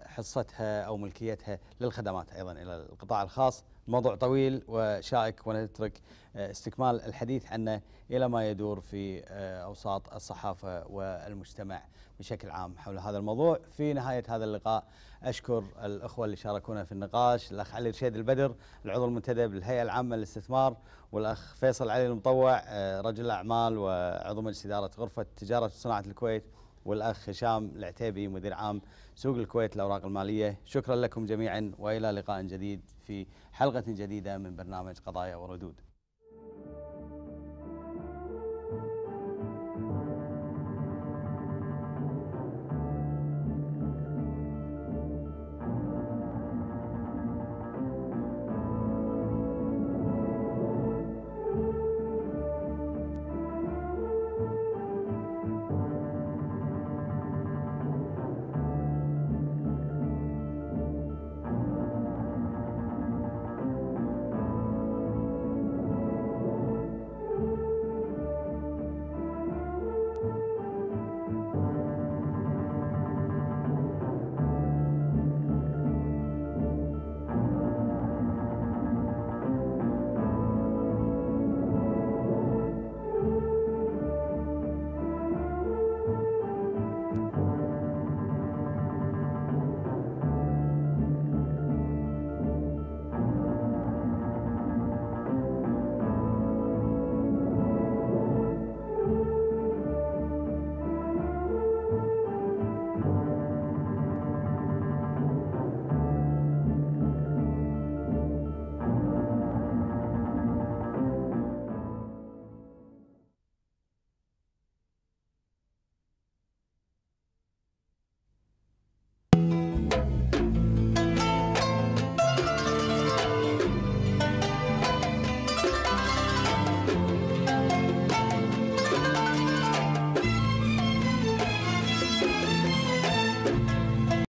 حصتها أو ملكيتها للخدمات أيضا إلى القطاع الخاص موضوع طويل وشائك ونترك آه، استكمال الحديث عنه إلى ما يدور في آه، أوساط الصحافة والمجتمع بشكل عام حول هذا الموضوع في نهاية هذا اللقاء أشكر الأخوة اللي شاركونا في النقاش الأخ علي رشيد البدر العضو المنتدب للهيئة العامة للاستثمار والأخ فيصل علي المطوع آه، رجل أعمال وعضو مجلس إدارة غرفة تجارة وصناعة الكويت والأخ هشام العتيبي مدير عام سوق الكويت الأوراق المالية شكرا لكم جميعا وإلى لقاء جديد في حلقة جديدة من برنامج قضايا وردود